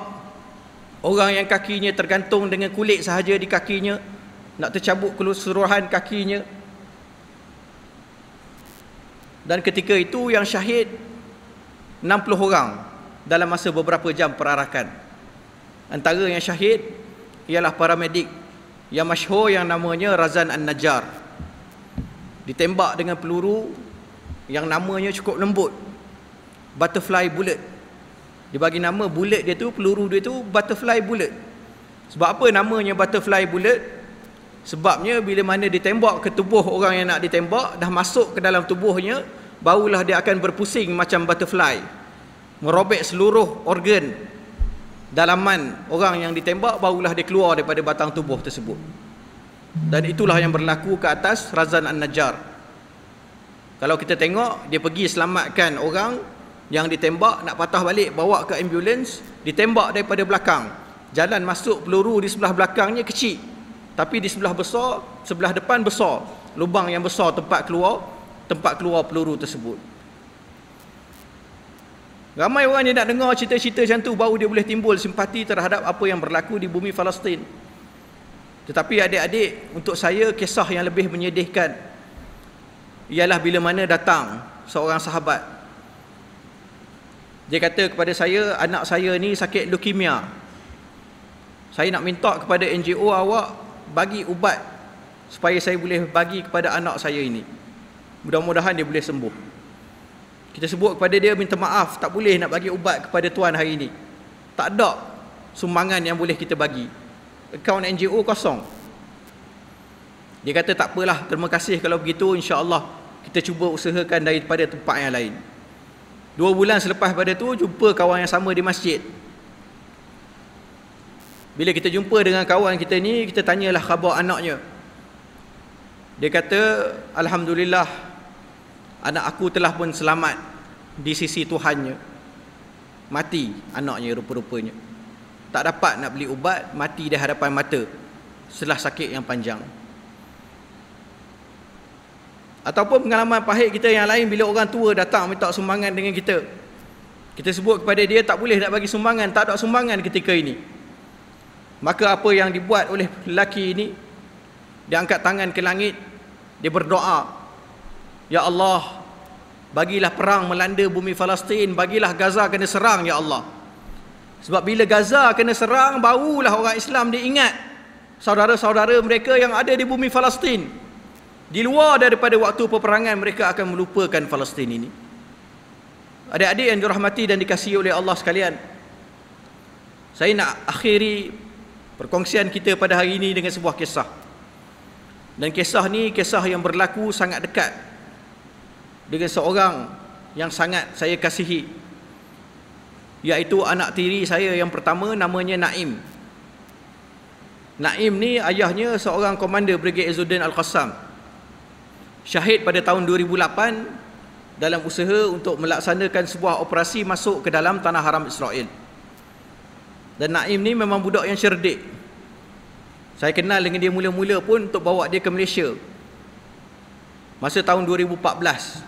orang yang kakinya tergantung dengan kulit sahaja di kakinya nak tercabut keseluruhan kakinya dan ketika itu yang syahid 60 orang dalam masa beberapa jam perarakan antara yang syahid ialah paramedik yang masyhur yang namanya Razan An-Najjar ditembak dengan peluru yang namanya cukup lembut butterfly bullet dia bagi nama bullet dia tu peluru dia tu butterfly bullet sebab apa namanya butterfly bullet sebabnya bila mana ditembak ke tubuh orang yang nak ditembak dah masuk ke dalam tubuhnya barulah dia akan berpusing macam butterfly merobek seluruh organ dalaman orang yang ditembak barulah dia keluar daripada batang tubuh tersebut dan itulah yang berlaku ke atas Razan An-Najjar kalau kita tengok dia pergi selamatkan orang yang ditembak nak patah balik bawa ke ambulans ditembak daripada belakang jalan masuk peluru di sebelah belakangnya kecil tapi di sebelah besar sebelah depan besar lubang yang besar tempat keluar tempat keluar peluru tersebut ramai orang yang nak dengar cerita-cerita macam tu baru dia boleh timbul simpati terhadap apa yang berlaku di bumi Palestin tetapi adik-adik untuk saya kisah yang lebih menyedihkan ialah bila mana datang seorang sahabat dia kata kepada saya, anak saya ni sakit leukemia. Saya nak minta kepada NGO awak bagi ubat supaya saya boleh bagi kepada anak saya ini. Mudah-mudahan dia boleh sembuh. Kita sebut kepada dia minta maaf, tak boleh nak bagi ubat kepada tuan hari ini. Tak ada sumbangan yang boleh kita bagi. Akaun NGO kosong. Dia kata tak apalah, terima kasih kalau begitu insya-Allah kita cuba usahakan daripada tempat yang lain. Dua bulan selepas pada tu jumpa kawan yang sama di masjid. Bila kita jumpa dengan kawan kita ni, kita tanyalah khabar anaknya. Dia kata, Alhamdulillah, anak aku telah pun selamat di sisi Tuhannya. Mati anaknya rupa-rupanya. Tak dapat nak beli ubat, mati di hadapan mata. Setelah sakit yang panjang ataupun pengalaman pahit kita yang lain bila orang tua datang minta sumbangan dengan kita kita sebut kepada dia tak boleh nak bagi sumbangan tak ada sumbangan ketika ini maka apa yang dibuat oleh lelaki ini dia angkat tangan ke langit dia berdoa ya Allah bagilah perang melanda bumi Palestin bagilah Gaza kena serang ya Allah sebab bila Gaza kena serang barulah orang Islam diingat saudara-saudara mereka yang ada di bumi Palestin di luar daripada waktu peperangan mereka akan melupakan Palestin ini adik-adik yang dirahmati dan dikasihi oleh Allah sekalian saya nak akhiri perkongsian kita pada hari ini dengan sebuah kisah dan kisah ni kisah yang berlaku sangat dekat dengan seorang yang sangat saya kasihi iaitu anak tiri saya yang pertama namanya Naim Naim ni ayahnya seorang komander Brigade Ezzuddin Al-Qassam syahid pada tahun 2008 dalam usaha untuk melaksanakan sebuah operasi masuk ke dalam tanah haram Israel. Dan Naim ni memang budak yang cerdik. Saya kenal dengan dia mula-mula pun untuk bawa dia ke Malaysia. Masa tahun 2014.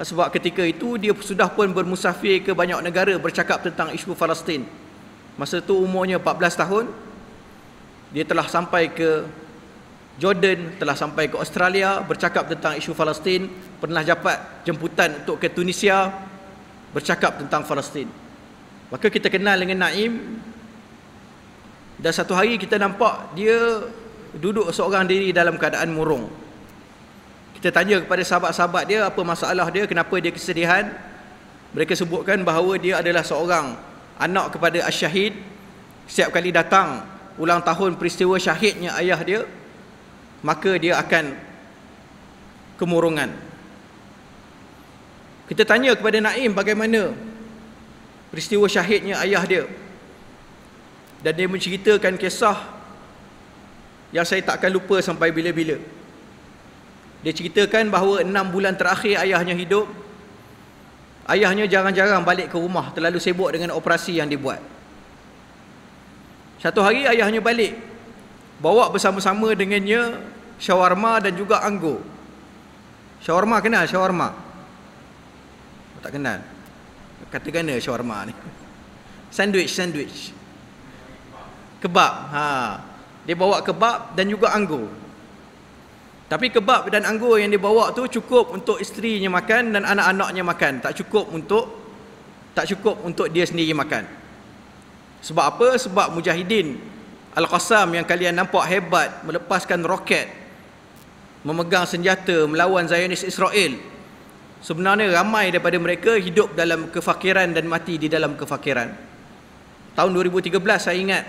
Sebab ketika itu dia sudah pun bermusafir ke banyak negara bercakap tentang isu Palestin. Masa tu umurnya 14 tahun. Dia telah sampai ke Jordan telah sampai ke Australia bercakap tentang isu Palestin, pernah dapat jemputan untuk ke Tunisia bercakap tentang Palestin. Maka kita kenal dengan Naim dan satu hari kita nampak dia duduk seorang diri dalam keadaan murung. Kita tanya kepada sahabat-sahabat dia apa masalah dia, kenapa dia kesedihan. Mereka sebutkan bahawa dia adalah seorang anak kepada Asyahid. Setiap kali datang ulang tahun peristiwa syahidnya ayah dia, maka dia akan kemurungan kita tanya kepada Naim bagaimana peristiwa syahidnya ayah dia dan dia menceritakan kisah yang saya takkan lupa sampai bila-bila dia ceritakan bahawa enam bulan terakhir ayahnya hidup ayahnya jarang-jarang balik ke rumah terlalu sibuk dengan operasi yang dibuat satu hari ayahnya balik bawa bersama-sama dengannya shawarma dan juga anggur. Shawarma kenal shawarma? Tak kenal. Kata kena shawarma ni. Sandwich, sandwich. Kebab. Ha. Dia bawa kebab dan juga anggur. Tapi kebab dan anggur yang dia bawa tu cukup untuk isterinya makan dan anak-anaknya makan. Tak cukup untuk tak cukup untuk dia sendiri makan. Sebab apa? Sebab Mujahidin Al-Qassam yang kalian nampak hebat melepaskan roket memegang senjata melawan Zionis Israel. Sebenarnya ramai daripada mereka hidup dalam kefakiran dan mati di dalam kefakiran. Tahun 2013 saya ingat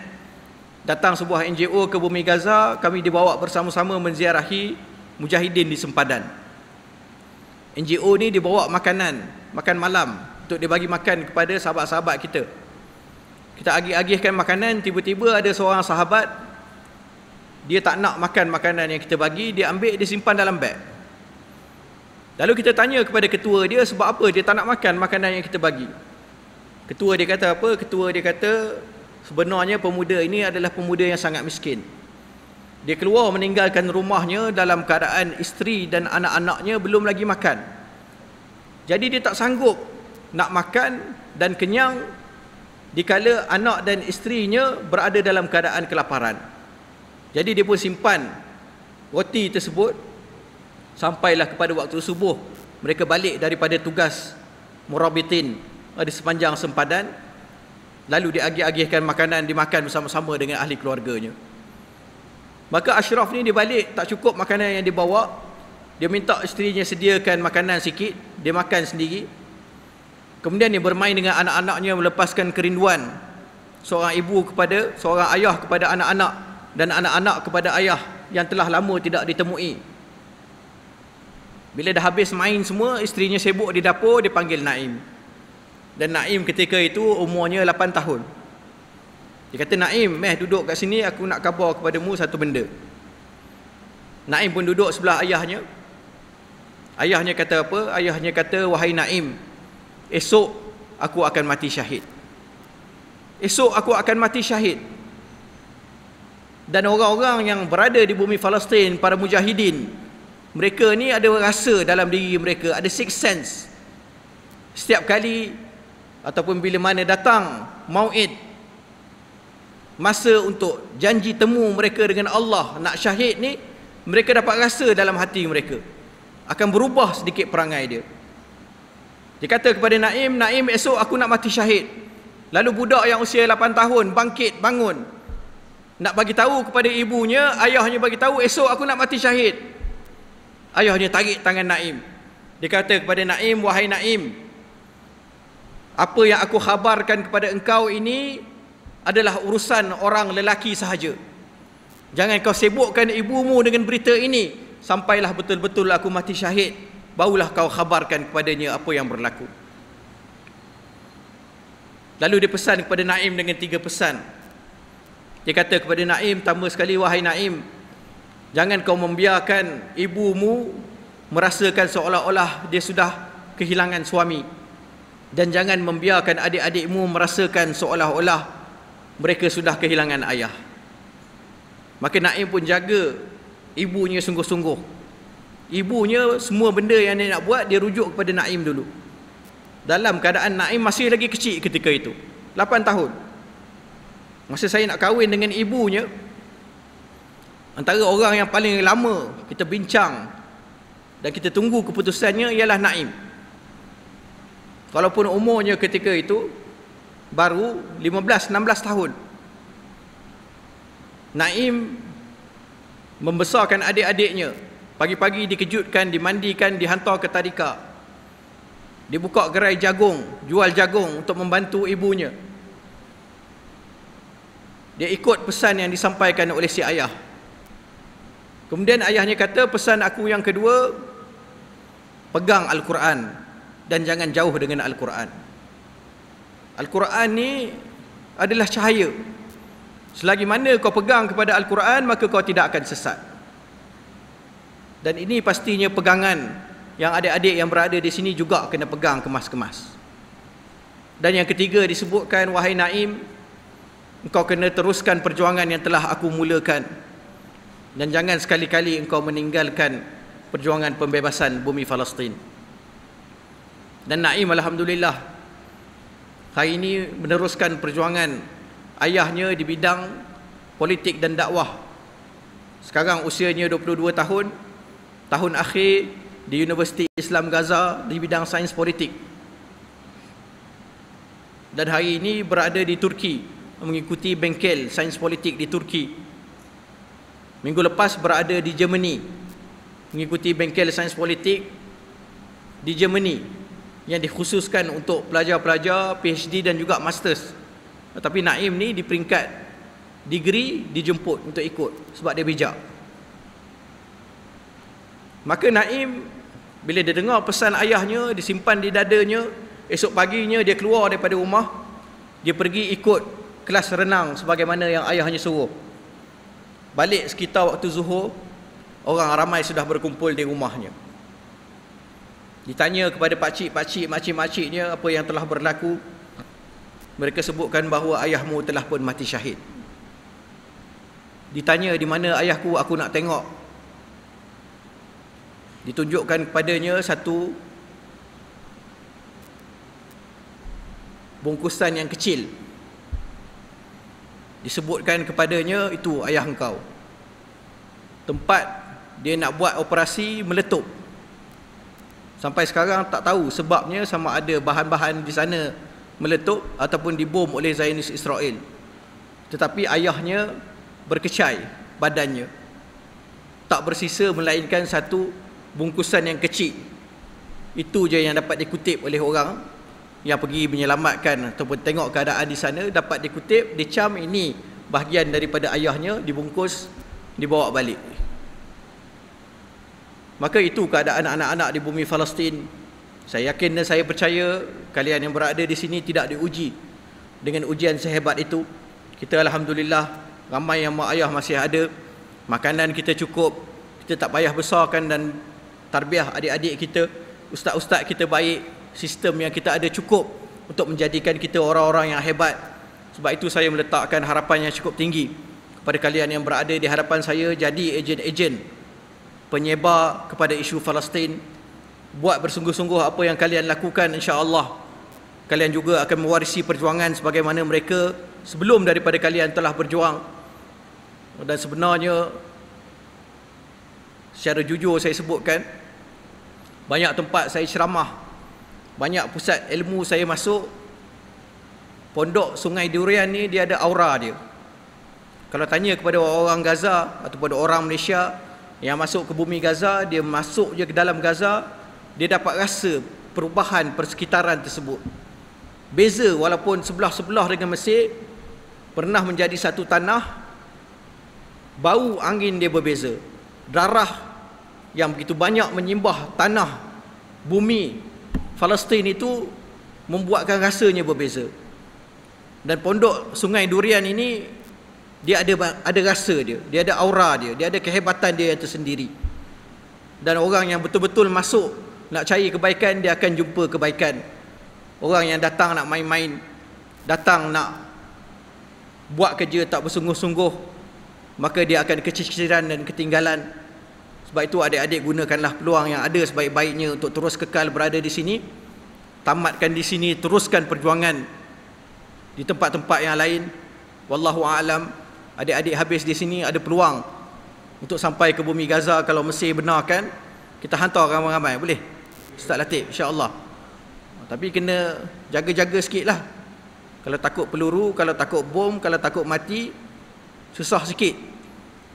datang sebuah NGO ke bumi Gaza, kami dibawa bersama-sama menziarahi mujahidin di sempadan. NGO ni dibawa makanan, makan malam untuk dia bagi makan kepada sahabat-sahabat kita. Kita agih-agihkan makanan, tiba-tiba ada seorang sahabat dia tak nak makan makanan yang kita bagi, dia ambil, dia simpan dalam beg. Lalu kita tanya kepada ketua dia sebab apa dia tak nak makan makanan yang kita bagi. Ketua dia kata apa? Ketua dia kata sebenarnya pemuda ini adalah pemuda yang sangat miskin. Dia keluar meninggalkan rumahnya dalam keadaan isteri dan anak-anaknya belum lagi makan. Jadi dia tak sanggup nak makan dan kenyang dikala anak dan isterinya berada dalam keadaan kelaparan. Jadi dia pun simpan roti tersebut sampailah kepada waktu subuh mereka balik daripada tugas murabitin di sepanjang sempadan lalu dia diagih-agihkan makanan dimakan bersama-sama dengan ahli keluarganya. Maka Ashraf ni dia balik tak cukup makanan yang dia bawa dia minta isterinya sediakan makanan sikit dia makan sendiri kemudian dia bermain dengan anak-anaknya melepaskan kerinduan seorang ibu kepada seorang ayah kepada anak-anak dan anak-anak kepada ayah yang telah lama tidak ditemui. Bila dah habis main semua, isterinya sibuk di dapur, dia panggil Naim. Dan Naim ketika itu umurnya 8 tahun. Dia kata, Naim, meh duduk kat sini, aku nak kabar kepada mu satu benda. Naim pun duduk sebelah ayahnya. Ayahnya kata apa? Ayahnya kata, wahai Naim, esok aku akan mati syahid. Esok aku akan mati syahid dan orang-orang yang berada di bumi Palestin para mujahidin mereka ni ada rasa dalam diri mereka ada six sense setiap kali ataupun bila mana datang mauid masa untuk janji temu mereka dengan Allah nak syahid ni mereka dapat rasa dalam hati mereka akan berubah sedikit perangai dia dia kata kepada Naim Naim esok aku nak mati syahid lalu budak yang usia 8 tahun bangkit bangun nak bagi tahu kepada ibunya ayahnya bagi tahu esok aku nak mati syahid ayahnya tarik tangan Naim dia kata kepada Naim wahai Naim apa yang aku khabarkan kepada engkau ini adalah urusan orang lelaki sahaja jangan kau sibukkan ibumu dengan berita ini sampailah betul-betul aku mati syahid barulah kau khabarkan kepadanya apa yang berlaku lalu dia pesan kepada Naim dengan tiga pesan dia kata kepada Naim Tambah sekali wahai Naim Jangan kau membiarkan ibumu Merasakan seolah-olah dia sudah kehilangan suami Dan jangan membiarkan adik-adikmu merasakan seolah-olah Mereka sudah kehilangan ayah Maka Naim pun jaga ibunya sungguh-sungguh Ibunya semua benda yang dia nak buat dia rujuk kepada Naim dulu Dalam keadaan Naim masih lagi kecil ketika itu 8 tahun Masa saya nak kahwin dengan ibunya Antara orang yang paling lama kita bincang Dan kita tunggu keputusannya ialah Naim Walaupun umurnya ketika itu Baru 15-16 tahun Naim Membesarkan adik-adiknya Pagi-pagi dikejutkan, dimandikan, dihantar ke tadika, Dibuka gerai jagung, jual jagung untuk membantu ibunya dia ikut pesan yang disampaikan oleh si ayah. Kemudian ayahnya kata, pesan aku yang kedua, pegang Al-Quran dan jangan jauh dengan Al-Quran. Al-Quran ni adalah cahaya. Selagi mana kau pegang kepada Al-Quran, maka kau tidak akan sesat. Dan ini pastinya pegangan yang adik-adik yang berada di sini juga kena pegang kemas-kemas. Dan yang ketiga disebutkan, wahai Naim, engkau kena teruskan perjuangan yang telah aku mulakan dan jangan sekali-kali engkau meninggalkan perjuangan pembebasan bumi Palestin. Dan Naim alhamdulillah hari ini meneruskan perjuangan ayahnya di bidang politik dan dakwah. Sekarang usianya 22 tahun, tahun akhir di Universiti Islam Gaza di bidang sains politik. Dan hari ini berada di Turki mengikuti bengkel sains politik di Turki. Minggu lepas berada di Germany mengikuti bengkel sains politik di Germany yang dikhususkan untuk pelajar-pelajar PhD dan juga Masters. Tetapi Naim ni di peringkat degree dijemput untuk ikut sebab dia bijak. Maka Naim bila dia dengar pesan ayahnya disimpan di dadanya, esok paginya dia keluar daripada rumah, dia pergi ikut kelas renang sebagaimana yang ayahnya suruh. Balik sekitar waktu zuhur, orang ramai sudah berkumpul di rumahnya. Ditanya kepada pak cik, pak cik, makcik, makciknya apa yang telah berlaku? Mereka sebutkan bahawa ayahmu telah pun mati syahid. Ditanya di mana ayahku, aku nak tengok. Ditunjukkan kepadanya satu bungkusan yang kecil disebutkan kepadanya itu ayah engkau tempat dia nak buat operasi meletup sampai sekarang tak tahu sebabnya sama ada bahan-bahan di sana meletup ataupun dibom oleh Zionis Israel tetapi ayahnya berkecai badannya tak bersisa melainkan satu bungkusan yang kecil itu je yang dapat dikutip oleh orang yang pergi menyelamatkan ataupun tengok keadaan di sana dapat dikutip dicam ini bahagian daripada ayahnya dibungkus dibawa balik maka itu keadaan anak-anak di bumi Palestin saya yakin dan saya percaya kalian yang berada di sini tidak diuji dengan ujian sehebat itu kita alhamdulillah ramai yang mak ayah masih ada makanan kita cukup kita tak payah besarkan dan tarbiah adik-adik kita ustaz-ustaz kita baik sistem yang kita ada cukup untuk menjadikan kita orang-orang yang hebat. Sebab itu saya meletakkan harapan yang cukup tinggi kepada kalian yang berada di harapan saya jadi ejen-ejen penyebar kepada isu Palestin. Buat bersungguh-sungguh apa yang kalian lakukan insya-Allah. Kalian juga akan mewarisi perjuangan sebagaimana mereka sebelum daripada kalian telah berjuang. Dan sebenarnya secara jujur saya sebutkan banyak tempat saya ceramah banyak pusat ilmu saya masuk pondok sungai durian ni dia ada aura dia kalau tanya kepada orang Gaza atau kepada orang Malaysia yang masuk ke bumi Gaza dia masuk je ke dalam Gaza dia dapat rasa perubahan persekitaran tersebut beza walaupun sebelah-sebelah dengan Mesir pernah menjadi satu tanah bau angin dia berbeza darah yang begitu banyak menyimbah tanah bumi Palestin itu membuatkan rasanya berbeza. Dan pondok Sungai Durian ini dia ada ada rasa dia, dia ada aura dia, dia ada kehebatan dia yang tersendiri. Dan orang yang betul-betul masuk nak cari kebaikan dia akan jumpa kebaikan. Orang yang datang nak main-main, datang nak buat kerja tak bersungguh-sungguh, maka dia akan kecicikan dan ketinggalan. Sebab itu adik-adik gunakanlah peluang yang ada sebaik-baiknya untuk terus kekal berada di sini. Tamatkan di sini, teruskan perjuangan di tempat-tempat yang lain. Wallahu a'lam. Adik-adik habis di sini ada peluang untuk sampai ke bumi Gaza kalau Mesir benarkan, kita hantar ramai-ramai boleh. Ustaz Latif insya-Allah. Tapi kena jaga-jaga sikitlah. Kalau takut peluru, kalau takut bom, kalau takut mati, susah sikit.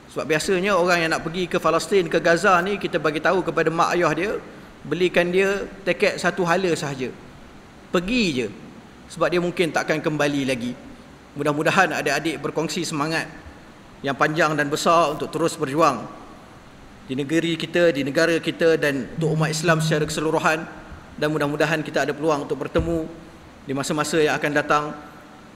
Sebab biasanya orang yang nak pergi ke Palestin ke Gaza ni kita bagi tahu kepada mak ayah dia belikan dia tiket satu hala sahaja. Pergi je. Sebab dia mungkin takkan kembali lagi. Mudah-mudahan ada adik berkongsi semangat yang panjang dan besar untuk terus berjuang di negeri kita, di negara kita dan untuk umat Islam secara keseluruhan dan mudah-mudahan kita ada peluang untuk bertemu di masa-masa yang akan datang.